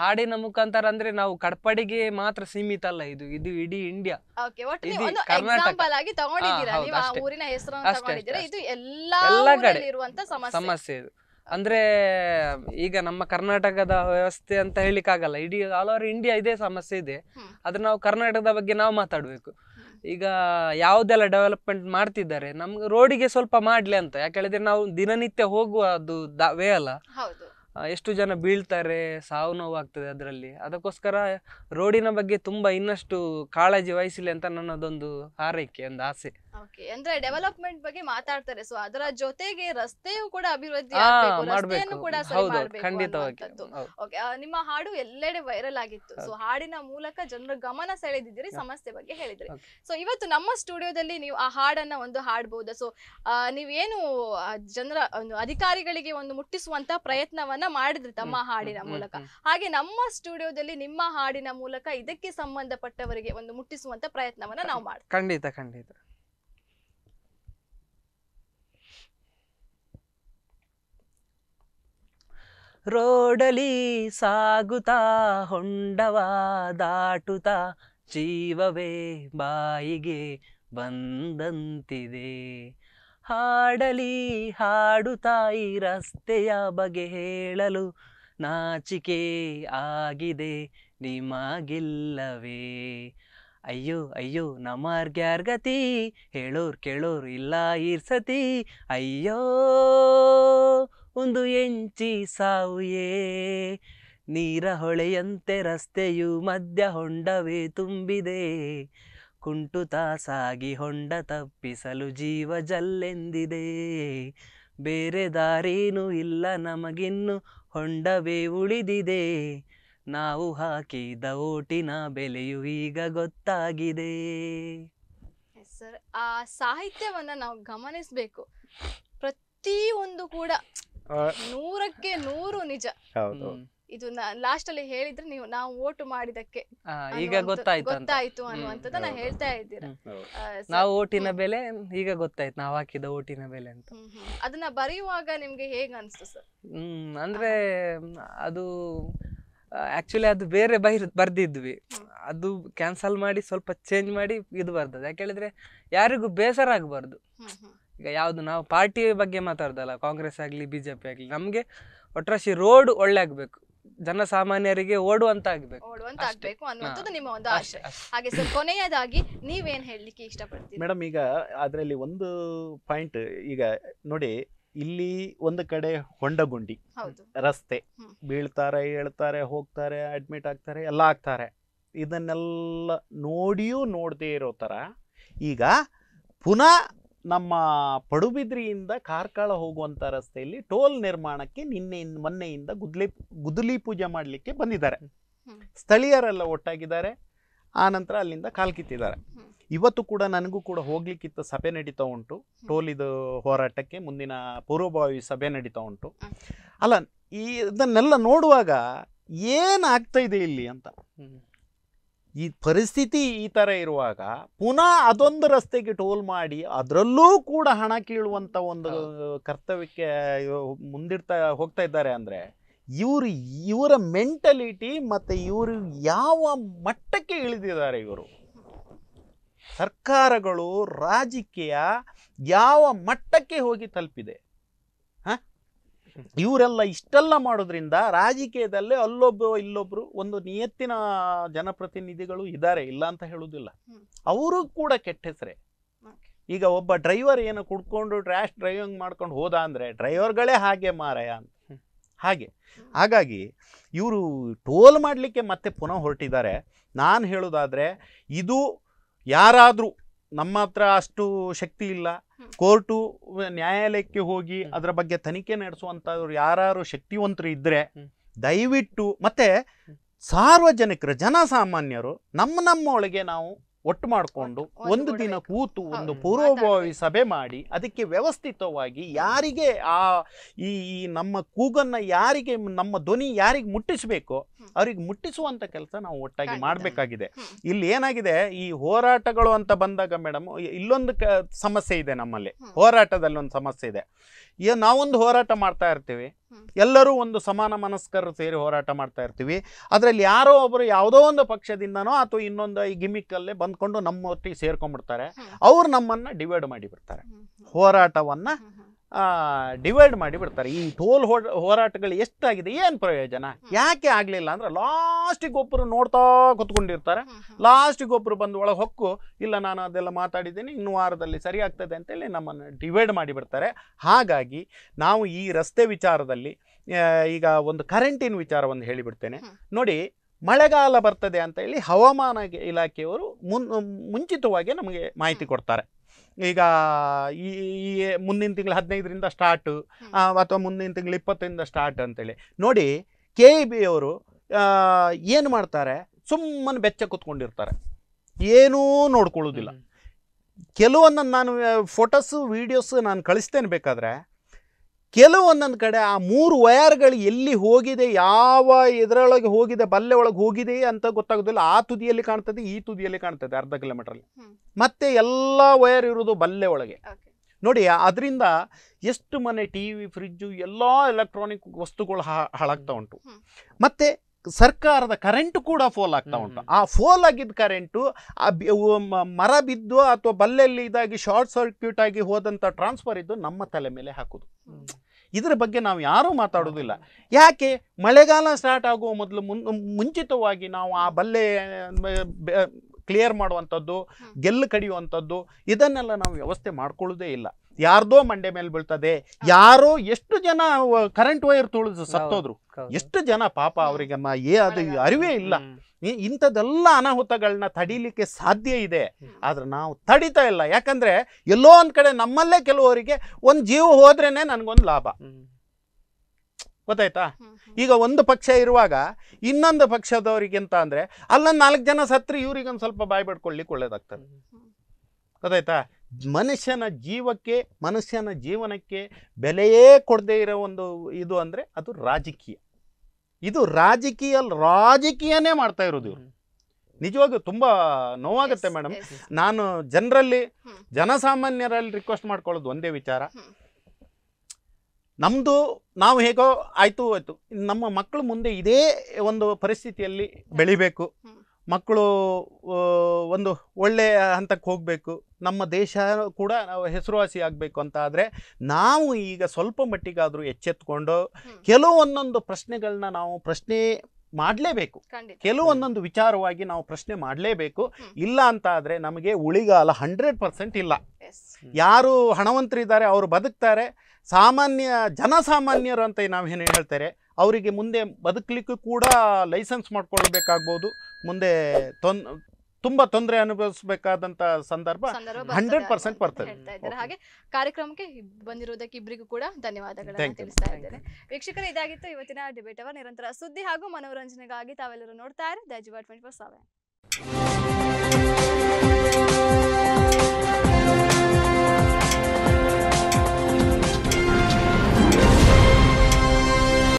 ಹಾಡಿನ ಮುಖಾಂತರ ಅಂದ್ರೆ ನಾವು ಕಡ್ಪಡಿಗೆ ಮಾತ್ರ ಸೀಮಿತ ಅಲ್ಲ ಇದು ಇದು ಇಡೀ ಇಂಡಿಯಾ ಎಕ್ಸಾಂಪಲ್ ಆಗಿ ತಗೊಂಡಿದ್ದೀರಾ ನೀವು ಆ ಊರಿನ ತಗೊಂಡಿದ್ದೀರಾ ಇದು ಎಲ್ಲಾ ಕಡೆ ಇರುವಂತ ಸಮಸ್ಯೆ ಇದು ಅಂದ್ರೆ ಈಗ ನಮ್ಮ ಕರ್ನಾಟಕದ ವ್ಯವಸ್ಥೆ ಅಂತ ಹೇಳಿಕ್ಕಾಗಲ್ಲ ಇಡೀ ಆಲ್ ಓವರ್ ಇಂಡಿಯಾ ಇದೇ ಸಮಸ್ಯೆ ಇದೆ ಆದ್ರೆ ನಾವು ಕರ್ನಾಟಕದ ಬಗ್ಗೆ ನಾವು ಮಾತಾಡಬೇಕು ಈಗ ಯಾವುದೆಲ್ಲ ಡೆವಲಪ್ಮೆಂಟ್ ಮಾಡ್ತಿದ್ದಾರೆ ನಮ್ಗೆ ರೋಡಿಗೆ ಸ್ವಲ್ಪ ಮಾಡಲಿ ಅಂತ ಯಾಕೆ ಹೇಳಿದ್ರೆ ನಾವು ದಿನನಿತ್ಯ ಹೋಗುವ ಅದು ವೇ ಅಲ್ಲ ಎಷ್ಟು ಜನ ಬೀಳ್ತಾರೆ ಸಾವು ನೋವು ಆಗ್ತದೆ ಅದರಲ್ಲಿ ಅದಕ್ಕೋಸ್ಕರ ರೋಡಿನ ಬಗ್ಗೆ ತುಂಬಾ ಇನ್ನಷ್ಟು ಕಾಳಜಿ ವಹಿಸಲಿ ಅಂತ ನನ್ನದೊಂದು ಹಾರೈಕೆ ಒಂದು ಆಸೆ ಓಕೆ ಅಂದ್ರೆ ಡೆವಲಪ್ಮೆಂಟ್ ಬಗ್ಗೆ ಮಾತಾಡ್ತಾರೆ ಸೊ ಅದರ ಜೊತೆಗೆ ರಸ್ತೆಯು ಕೂಡ ಅಭಿವೃದ್ಧಿ ರಸ್ತೆಯನ್ನು ಕೂಡ ಸರಿ ನಿಮ್ಮ ಹಾಡು ಎಲ್ಲೆಡೆ ವೈರಲ್ ಆಗಿತ್ತು ಸೊ ಹಾಡಿನ ಮೂಲಕ ಜನರ ಗಮನ ಸೆಳೆದಿದ್ದೀರಿ ಸಮಸ್ಯೆ ಬಗ್ಗೆ ಹೇಳಿದ್ರಿ ಸೊ ಇವತ್ತು ನಮ್ಮ ಸ್ಟುಡಿಯೋದಲ್ಲಿ ನೀವು ಆ ಹಾಡನ್ನ ಒಂದು ಹಾಡಬಹುದು ಸೊ ನೀವೇನು ಏನು ಜನರ ಒಂದು ಅಧಿಕಾರಿಗಳಿಗೆ ಒಂದು ಮುಟ್ಟಿಸುವಂತ ಪ್ರಯತ್ನವನ್ನ ಮಾಡಿದ್ರಿ ತಮ್ಮ ಹಾಡಿನ ಮೂಲಕ ಹಾಗೆ ನಮ್ಮ ಸ್ಟುಡಿಯೋದಲ್ಲಿ ನಿಮ್ಮ ಹಾಡಿನ ಮೂಲಕ ಇದಕ್ಕೆ ಸಂಬಂಧಪಟ್ಟವರಿಗೆ ಒಂದು ಮುಟ್ಟಿಸುವಂತ ಪ್ರಯತ್ನವನ್ನ ನಾವು ಮಾಡ್ತೀವಿ ಖಂಡಿತ ಖಂಡಿತ ರೋಡಲಿ ಸಾಗುತ್ತಾ ಹೊಂಡವ ದಾಟುತ ಜೀವವೇ ಬಾಯಿಗೆ ಬಂದಂತಿದೆ ಹಾಡಲಿ ಹಾಡುತ್ತಾಯಿ ಈ ರಸ್ತೆಯ ಬಗೆ ಹೇಳಲು ನಾಚಿಕೆ ಆಗಿದೆ ನಿಮಗಿಲ್ಲವೇ ಅಯ್ಯೋ ಅಯ್ಯೋ ನಮಾರ್ಗ್ಯಾರ್ಗತಿ ಗತಿ ಹೇಳೋರ್ ಕೇಳೋರ್ ಇಲ್ಲ ಇರ್ಸತಿ ಅಯ್ಯೋ ಒಂದು ಎಂಚಿ ಸಾವುಯೇ ನೀರ ಹೊಳೆಯಂತೆ ರಸ್ತೆಯು ಮಧ್ಯ ಹೊಂಡವೇ ತುಂಬಿದೆ ಕುಂಟು ತಾಸಾಗಿ ಹೊಂಡ ತಪ್ಪಿಸಲು ಜೀವ ಜಲ್ಲೆಂದಿದೆ ಬೇರೆ ದಾರೇನೂ ಇಲ್ಲ ನಮಗಿನ್ನು ಹೊಂಡವೇ ಉಳಿದಿದೆ ನಾವು ಹಾಕಿದ ಓಟಿನ ಬೆಲೆಯು ಈಗ ಗೊತ್ತಾಗಿದೆ ಸರ್ ಆ ಸಾಹಿತ್ಯವನ್ನು ನಾವು ಗಮನಿಸಬೇಕು ಪ್ರತಿಯೊಂದು ಕೂಡ ನೂರಕ್ಕೆ ನೂರು ನಿಜ ಹೌದು ಇದು ಲಾಸ್ಟ್ ಅಲ್ಲಿ ಹೇಳಿದ್ರೆ ನೀವು ನಾವು ಓಟ್ ಮಾಡಿದಕ್ಕೆ ಈಗ ಗೊತ್ತಾಯ್ತು ಗೊತ್ತಾಯ್ತು ಅನ್ನುವಂಥದ್ದು ನಾ ಹೇಳ್ತಾ ಇದ್ದೀರಾ ನಾವು ಓಟಿನ ಬೆಲೆ ಈಗ ಗೊತ್ತಾಯ್ತು ನಾವು ಹಾಕಿದ ಓಟಿನ ಬೆಲೆ ಅಂತ ಅದನ್ನ ಬರೆಯುವಾಗ ನಿಮ್ಗೆ ಹೇಗ ಅನ್ಸ್ತು ಸರ್ ಹ್ಮ್ ಅಂದ್ರೆ ಅದು ಆಕ್ಚುಲಿ ಅದು ಬೇರೆ ಬೈರ್ ಬರ್ದಿದ್ವಿ ಅದು ಕ್ಯಾನ್ಸಲ್ ಮಾಡಿ ಸ್ವಲ್ಪ ಚೇಂಜ್ ಮಾಡಿ ಇದು ಬರ್ತದೆ ಯಾಕೆ ಹೇಳಿದ್ರೆ ಯಾರಿಗೂ ಬೇಸರ ಆಗಬಾರ್ದು ಈಗ ಯಾವುದು ನಾವು ಪಾರ್ಟಿ ಬಗ್ಗೆ ಮಾತಾಡ್ದಲ್ಲ ಕಾಂಗ್ರೆಸ್ ಆಗಲಿ ಬಿ ಜೆ ಪಿ ಆಗಲಿ ನಮಗೆ ಒಟ್ರಾಶಿ ರೋಡ್ ಒಳ್ಳೆ ಆಗಬೇಕು ಜನಸಾಮಾನ್ಯರಿಗೆ ಓಡುವಂತ ಆಗ್ಬೇಕು ಓಡುವಂತ ಆಗ್ಬೇಕು ನಿಮ್ಮ ಒಂದು ಆಶೆ ಹಾಗೆ ಸರ್ ಕೊನೆಯದಾಗಿ ನೀವೇನು ಹೇಳಲಿಕ್ಕೆ ಇಷ್ಟಪಡ್ತೀರಿ ಮೇಡಮ್ ಈಗ ಅದರಲ್ಲಿ ಒಂದು ಪಾಯಿಂಟ್ ಈಗ ನೋಡಿ ಇಲ್ಲಿ ಒಂದು ಕಡೆ ಹೊಂಡಗುಂಡಿ ರಸ್ತೆ ಬೀಳ್ತಾರೆ ಹೇಳ್ತಾರೆ ಹೋಗ್ತಾರೆ ಅಡ್ಮಿಟ್ ಆಗ್ತಾರೆ ಎಲ್ಲ ಆಗ್ತಾರೆ ಇದನ್ನೆಲ್ಲ ನೋಡಿಯೂ ನೋಡದೇ ಇರೋ ಥರ ಈಗ ಪುನಃ ನಮ್ಮ ಪಡುಬಿದ್ರಿಯಿಂದ ಕಾರ್ಕಳ ಹೋಗುವಂಥ ರಸ್ತೆಯಲ್ಲಿ ಟೋಲ್ ನಿರ್ಮಾಣಕ್ಕೆ ನಿನ್ನೆ ಮೊನ್ನೆಯಿಂದ ಗುದ್ಲಿ ಗುದಲಿ ಪೂಜೆ ಮಾಡಲಿಕ್ಕೆ ಬಂದಿದ್ದಾರೆ ಸ್ಥಳೀಯರೆಲ್ಲ ಒಟ್ಟಾಗಿದ್ದಾರೆ ಆ ನಂತರ ಅಲ್ಲಿಂದ ಕಾಲ್ಕಿತ್ತಿದ್ದಾರೆ ಇವತ್ತು ಕೂಡ ನನಗೂ ಕೂಡ ಹೋಗ್ಲಿಕ್ಕಿತ್ತ ಸಭೆ ನಡೀತಾ ಉಂಟು ಟೋಲ್ ಇದು ಹೋರಾಟಕ್ಕೆ ಮುಂದಿನ ಪೂರ್ವಭಾವಿ ಸಭೆ ನಡೀತಾ ಉಂಟು ಅಲ್ಲ ಈ ಇದನ್ನೆಲ್ಲ ನೋಡುವಾಗ ಏನಾಗ್ತಾ ಇದೆ ಇಲ್ಲಿ ಅಂತ ಈ ಪರಿಸ್ಥಿತಿ ಈ ಥರ ಇರುವಾಗ ಪುನಃ ಅದೊಂದು ರಸ್ತೆಗೆ ಟೋಲ್ ಮಾಡಿ ಅದರಲ್ಲೂ ಕೂಡ ಹಣ ಕೀಳುವಂಥ ಒಂದು ಕರ್ತವ್ಯಕ್ಕೆ ಮುಂದಿಡ್ತಾ ಹೋಗ್ತಾ ಇದ್ದಾರೆ ಅಂದರೆ ಇವರು ಇವರ ಮೆಂಟಲಿಟಿ ಮತ್ತು ಇವರು ಯಾವ ಮಟ್ಟಕ್ಕೆ ಇಳಿದಿದ್ದಾರೆ ಇವರು ಸರ್ಕಾರಗಳು ರಾಜಕೀಯ ಯಾವ ಮಟ್ಟಕ್ಕೆ ಹೋಗಿ ತಲುಪಿದೆ ಇವರೆಲ್ಲ ಇಷ್ಟೆಲ್ಲ ಮಾಡೋದ್ರಿಂದ ರಾಜಕೀಯದಲ್ಲಿ ಅಲ್ಲೊಬ್ಬ ಇಲ್ಲೊಬ್ರು ಒಂದು ನಿಯತ್ತಿನ ಜನಪ್ರತಿನಿಧಿಗಳು ಇದ್ದಾರೆ ಇಲ್ಲ ಅಂತ ಹೇಳುವುದಿಲ್ಲ ಅವರು ಕೂಡ ಕೆಟ್ಟ ಹೆಸರೇ ಈಗ ಒಬ್ಬ ಡ್ರೈವರ್ ಏನು ಕುಡ್ಕೊಂಡು ಟ್ರ್ಯಾಶ್ ಡ್ರೈವಿಂಗ್ ಮಾಡ್ಕೊಂಡು ಹೋದ ಅಂದರೆ ಡ್ರೈವರ್ಗಳೇ ಹಾಗೆ ಮಾರಯ ಅಂತ ಹಾಗೆ ಹಾಗಾಗಿ ಇವರು ಟೋಲ್ ಮಾಡಲಿಕ್ಕೆ ಮತ್ತೆ ಪುನಃ ಹೊರಟಿದ್ದಾರೆ ನಾನು ಹೇಳೋದಾದರೆ ಇದು ಯಾರಾದರೂ ನಮ್ಮ ಹತ್ರ ಅಷ್ಟು ಶಕ್ತಿ ಇಲ್ಲ ಕೋರ್ಟು ನ್ಯಾಯಾಲಯಕ್ಕೆ ಹೋಗಿ ಅದರ ಬಗ್ಗೆ ತನಿಖೆ ನಡೆಸುವಂಥವ್ರು ಯಾರು ಶಕ್ತಿವಂತರು ಇದ್ದರೆ ದಯವಿಟ್ಟು ಮತ್ತೆ ಸಾರ್ವಜನಿಕರು ಜನಸಾಮಾನ್ಯರು ನಮ್ಮ ನಮ್ಮ ಒಳಗೆ ನಾವು ಒಟ್ಟು ಮಾಡಿಕೊಂಡು ಒಂದು ದಿನ ಕೂತು ಒಂದು ಪೂರ್ವಭಾವಿ ಸಭೆ ಮಾಡಿ ಅದಕ್ಕೆ ವ್ಯವಸ್ಥಿತವಾಗಿ ಯಾರಿಗೆ ಆ ಈ ನಮ್ಮ ಕೂಗನ್ನು ಯಾರಿಗೆ ನಮ್ಮ ಧ್ವನಿ ಯಾರಿಗೆ ಮುಟ್ಟಿಸಬೇಕು ಅವ್ರಿಗೆ ಮುಟ್ಟಿಸುವಂಥ ಕೆಲಸ ನಾವು ಒಟ್ಟಾಗಿ ಮಾಡಬೇಕಾಗಿದೆ ಇಲ್ಲಿ ಏನಾಗಿದೆ ಈ ಹೋರಾಟಗಳು ಅಂತ ಬಂದಾಗ ಮೇಡಮ್ ಇಲ್ಲೊಂದು ಕ ಸಮಸ್ಯೆ ಇದೆ ನಮ್ಮಲ್ಲಿ ಹೋರಾಟದಲ್ಲಿ ಒಂದು ಸಮಸ್ಯೆ ಇದೆ ಈಗ ನಾವೊಂದು ಹೋರಾಟ ಮಾಡ್ತಾ ಇರ್ತೀವಿ ಎಲ್ಲರೂ ಒಂದು ಸಮಾನ ಮನಸ್ಕರು ಸೇರಿ ಹೋರಾಟ ಮಾಡ್ತಾ ಇರ್ತೀವಿ ಅದರಲ್ಲಿ ಯಾರೋ ಒಬ್ಬರು ಯಾವುದೋ ಒಂದು ಪಕ್ಷದಿಂದನೋ ಅಥವಾ ಇನ್ನೊಂದು ಈ ಅಲ್ಲೇ ಬಂದ್ಕೊಂಡು ನಮ್ಮ ಒಟ್ಟಿಗೆ ಸೇರ್ಕೊಂಡ್ಬಿಡ್ತಾರೆ ಅವ್ರು ನಮ್ಮನ್ನ ಡಿವೈಡ್ ಮಾಡಿ ಬಿಡ್ತಾರೆ ಹೋರಾಟವನ್ನ ಡಿವೈಡ್ ಮಾಡಿ ಬಿಡ್ತಾರೆ ಈ ಟೋಲ್ ಹೋರಾಟಗಳು ಎಷ್ಟಾಗಿದೆ ಏನು ಪ್ರಯೋಜನ ಯಾಕೆ ಆಗಲಿಲ್ಲ ಅಂದ್ರೆ ಲಾಸ್ಟಿಗೆ ಒಬ್ಬರು ನೋಡ್ತಾ ಕುತ್ಕೊಂಡಿರ್ತಾರೆ ಲಾಸ್ಟಿಗೆ ಒಬ್ಬರು ಬಂದು ಒಳಗೆ ಹೊಕ್ಕು ಇಲ್ಲ ನಾನು ಅದೆಲ್ಲ ಮಾತಾಡಿದ್ದೀನಿ ಇನ್ನು ವಾರದಲ್ಲಿ ಸರಿ ಆಗ್ತದೆ ಅಂತೇಳಿ ನಮ್ಮನ್ನು ಡಿವೈಡ್ ಮಾಡಿಬಿಡ್ತಾರೆ ಹಾಗಾಗಿ ನಾವು ಈ ರಸ್ತೆ ವಿಚಾರದಲ್ಲಿ ಈಗ ಒಂದು ಕರೆಂಟಿನ ಒಂದು ಹೇಳಿಬಿಡ್ತೇನೆ ನೋಡಿ ಮಳೆಗಾಲ ಬರ್ತದೆ ಅಂತ ಹೇಳಿ ಹವಾಮಾನ ಇಲಾಖೆಯವರು ಮುನ್ ಮುಂಚಿತವಾಗಿ ನಮಗೆ ಮಾಹಿತಿ ಕೊಡ್ತಾರೆ ಈಗ ಈ ಈ ಮುಂದಿನ ತಿಂಗಳು ಹದಿನೈದರಿಂದ ಸ್ಟಾರ್ಟು ಅಥವಾ ಮುಂದಿನ ತಿಂಗಳು ಇಪ್ಪತ್ತರಿಂದ ಸ್ಟಾರ್ಟ್ ಅಂತೇಳಿ ನೋಡಿ ಕೆ ಇ ಬಿ ಅವರು ಏನು ಮಾಡ್ತಾರೆ ಸುಮ್ಮನೆ ಬೆಚ್ಚ ಕೂತ್ಕೊಂಡಿರ್ತಾರೆ ಏನೂ ನೋಡ್ಕೊಳ್ಳೋದಿಲ್ಲ ಕೆಲವೊಂದನ್ನು ನಾನು ಫೋಟೋಸು ವೀಡಿಯೋಸು ನಾನು ಕಳಿಸ್ತೇನೆ ಬೇಕಾದರೆ ಕೆಲವೊಂದೊಂದು ಕಡೆ ಆ ಮೂರು ವಯರ್ಗಳು ಎಲ್ಲಿ ಹೋಗಿದೆ ಯಾವ ಇದರೊಳಗೆ ಹೋಗಿದೆ ಬಲ್ಲೆ ಒಳಗೆ ಹೋಗಿದೆ ಅಂತ ಗೊತ್ತಾಗೋದಿಲ್ಲ ಆ ತುದಿಯಲ್ಲಿ ಕಾಣ್ತದೆ ಈ ತುದಿಯಲ್ಲಿ ಕಾಣ್ತದೆ ಅರ್ಧ ಕಿಲೋಮೀಟ್ರಲ್ಲಿ ಮತ್ತೆ ಎಲ್ಲ ವಯರ್ ಇರೋದು ಬಲ್ಲೆ ಒಳಗೆ ನೋಡಿ ಅದರಿಂದ ಎಷ್ಟು ಮನೆ ಟಿ ವಿ ಫ್ರಿಜ್ಜು ಎಲ್ಲ ಎಲೆಕ್ಟ್ರಾನಿಕ್ ವಸ್ತುಗಳು ಹಾಳಾಗ್ತಾ ಉಂಟು ಮತ್ತೆ ಸರ್ಕಾರದ ಕರೆಂಟ್ ಕೂಡ ಫೋಲ್ ಆಗ್ತಾ ಉಂಟು ಆ ಫೋಲ್ ಆಗಿದ್ದ ಕರೆಂಟು ಮರ ಬಿದ್ದು ಅಥವಾ ಬಲ್ಲೆಲ್ಲಿ ಇದಾಗಿ ಶಾರ್ಟ್ ಸರ್ಕ್ಯೂಟ್ ಆಗಿ ಹೋದಂಥ ಟ್ರಾನ್ಸ್ಫರ್ ಇದ್ದು ನಮ್ಮ ತಲೆ ಮೇಲೆ ಹಾಕೋದು ಇದರ ಬಗ್ಗೆ ನಾವು ಯಾರೂ ಮಾತಾಡೋದಿಲ್ಲ ಯಾಕೆ ಮಳೆಗಾಲ ಸ್ಟಾರ್ಟ್ ಆಗುವ ಮೊದಲು ಮುನ್ ಮುಂಚಿತವಾಗಿ ನಾವು ಆ ಬಲ್ಲೆ ಕ್ಲಿಯರ್ ಮಾಡುವಂಥದ್ದು ಗೆಲ್ಲು ಕಡಿಯುವಂಥದ್ದು ಇದನ್ನೆಲ್ಲ ನಾವು ವ್ಯವಸ್ಥೆ ಮಾಡ್ಕೊಳ್ಳೋದೇ ಇಲ್ಲ ಯಾರ್ದೋ ಮಂಡೆ ಮೇಲೆ ಬೀಳ್ತದೆ ಯಾರೋ ಎಷ್ಟು ಜನ ಕರೆಂಟ್ ವೈರ್ ತುಳಿದು ಸತ್ತೋದ್ರು ಎಷ್ಟು ಜನ ಪಾಪ ಅವರಿಗೆ ಏ ಅದು ಅರಿವೇ ಇಲ್ಲ ಇಂಥದ್ದೆಲ್ಲ ಅನಾಹುತಗಳನ್ನ ತಡೀಲಿಕ್ಕೆ ಸಾಧ್ಯ ಇದೆ ಆದ್ರೆ ನಾವು ತಡಿತಾ ಇಲ್ಲ ಯಾಕಂದ್ರೆ ಎಲ್ಲೋ ಒಂದ್ ಕಡೆ ನಮ್ಮಲ್ಲೇ ಕೆಲವರಿಗೆ ಒಂದ್ ಜೀವ ಹೋದ್ರೇನೆ ನನ್ಗೊಂದು ಲಾಭ ಗೊತ್ತಾಯ್ತಾ ಈಗ ಒಂದು ಪಕ್ಷ ಇರುವಾಗ ಇನ್ನೊಂದು ಪಕ್ಷದವರಿಗಿಂತ ಅಂದ್ರೆ ಅಲ್ಲೊಂದು ನಾಲ್ಕು ಜನ ಸತ್ರಿ ಇವ್ರಿಗೊಂದು ಸ್ವಲ್ಪ ಬಾಯಿ ಒಳ್ಳೇದಾಗ್ತದೆ ಗೊತ್ತಾಯ್ತಾ ಮನುಷ್ಯನ ಜೀವಕ್ಕೆ ಮನುಷ್ಯನ ಜೀವನಕ್ಕೆ ಬೆಲೆಯೇ ಕೊಡದೇ ಇರೋ ಒಂದು ಇದು ಅಂದರೆ ಅದು ರಾಜಕೀಯ ಇದು ರಾಜಕೀಯ ರಾಜಕೀಯನೇ ಮಾಡ್ತಾ ಇರೋದು ಇವರು ನಿಜವಾಗೂ ತುಂಬ ನೋವಾಗುತ್ತೆ ಮೇಡಮ್ ನಾನು ಜನರಲ್ಲಿ ಜನಸಾಮಾನ್ಯರಲ್ಲಿ ರಿಕ್ವೆಸ್ಟ್ ಮಾಡ್ಕೊಳ್ಳೋದು ಒಂದೇ ವಿಚಾರ ನಮ್ಮದು ನಾವು ಹೇಗೋ ಆಯಿತು ಆಯಿತು ನಮ್ಮ ಮಕ್ಕಳು ಮುಂದೆ ಇದೇ ಒಂದು ಪರಿಸ್ಥಿತಿಯಲ್ಲಿ ಬೆಳಿಬೇಕು ಮಕ್ಕಳು ಒಂದು ಒಳ್ಳೆಯ ಹಂತಕ್ಕೆ ಹೋಗಬೇಕು ನಮ್ಮ ದೇಶ ಕೂಡ ನಾವು ಹೆಸರುವಾಸಿ ಆಗಬೇಕು ಅಂತ ಆದರೆ ನಾವು ಈಗ ಸ್ವಲ್ಪ ಮಟ್ಟಿಗಾದರೂ ಎಚ್ಚೆತ್ಕೊಂಡು ಕೆಲವೊಂದೊಂದು ಪ್ರಶ್ನೆಗಳನ್ನ ನಾವು ಪ್ರಶ್ನೆ ಮಾಡಲೇಬೇಕು ಕೆಲವೊಂದೊಂದು ವಿಚಾರವಾಗಿ ನಾವು ಪ್ರಶ್ನೆ ಮಾಡಲೇಬೇಕು ಇಲ್ಲ ಅಂತ ಆದರೆ ನಮಗೆ ಉಳಿಗಾಲ ಹಂಡ್ರೆಡ್ ಪರ್ಸೆಂಟ್ ಇಲ್ಲ ಯಾರು ಹಣವಂತರಿದ್ದಾರೆ ಅವರು ಬದುಕ್ತಾರೆ ಸಾಮಾನ್ಯ ಜನಸಾಮಾನ್ಯರು ಅಂತ ನಾವು ಏನು ಹೇಳ್ತಾರೆ ಅವರಿಗೆ ಮುಂದೆ ಬದುಕಲಿಕ್ಕೂ ಕೂಡ ಲೈಸೆನ್ಸ್ ಮಾಡ್ಕೊಳ್ಬೇಕಾಗ್ಬೋದು ಮುಂದೆ ತೊನ್ ತುಂಬಾ ತೊಂದರೆ ಅನುಭವಿಸಬೇಕಾದಂತಹ ಸಂದರ್ಭ ಹಂಡ್ರೆಡ್ ಪರ್ಸೆಂಟ್ ಬರ್ತದೆ ಹಾಗೆ ಕಾರ್ಯಕ್ರಮಕ್ಕೆ ಬಂದಿರುವುದಕ್ಕೆ ಇಬ್ಬರಿಗೂ ಕೂಡ ಧನ್ಯವಾದಗಳನ್ನು ತಿಳಿಸ್ತಾ ಇದ್ದಾರೆ ವೀಕ್ಷಕರು ಇದಾಗಿತ್ತು ಇವತ್ತಿನ ಡಿಬೇಟ್ ಅವರ್ ನಿರಂತರ ಸುದ್ದಿ ಹಾಗೂ ಮನೋರಂಜನೆಗಾಗಿ ತಾವೆಲ್ಲರೂ ನೋಡ್ತಾ ಇರಿ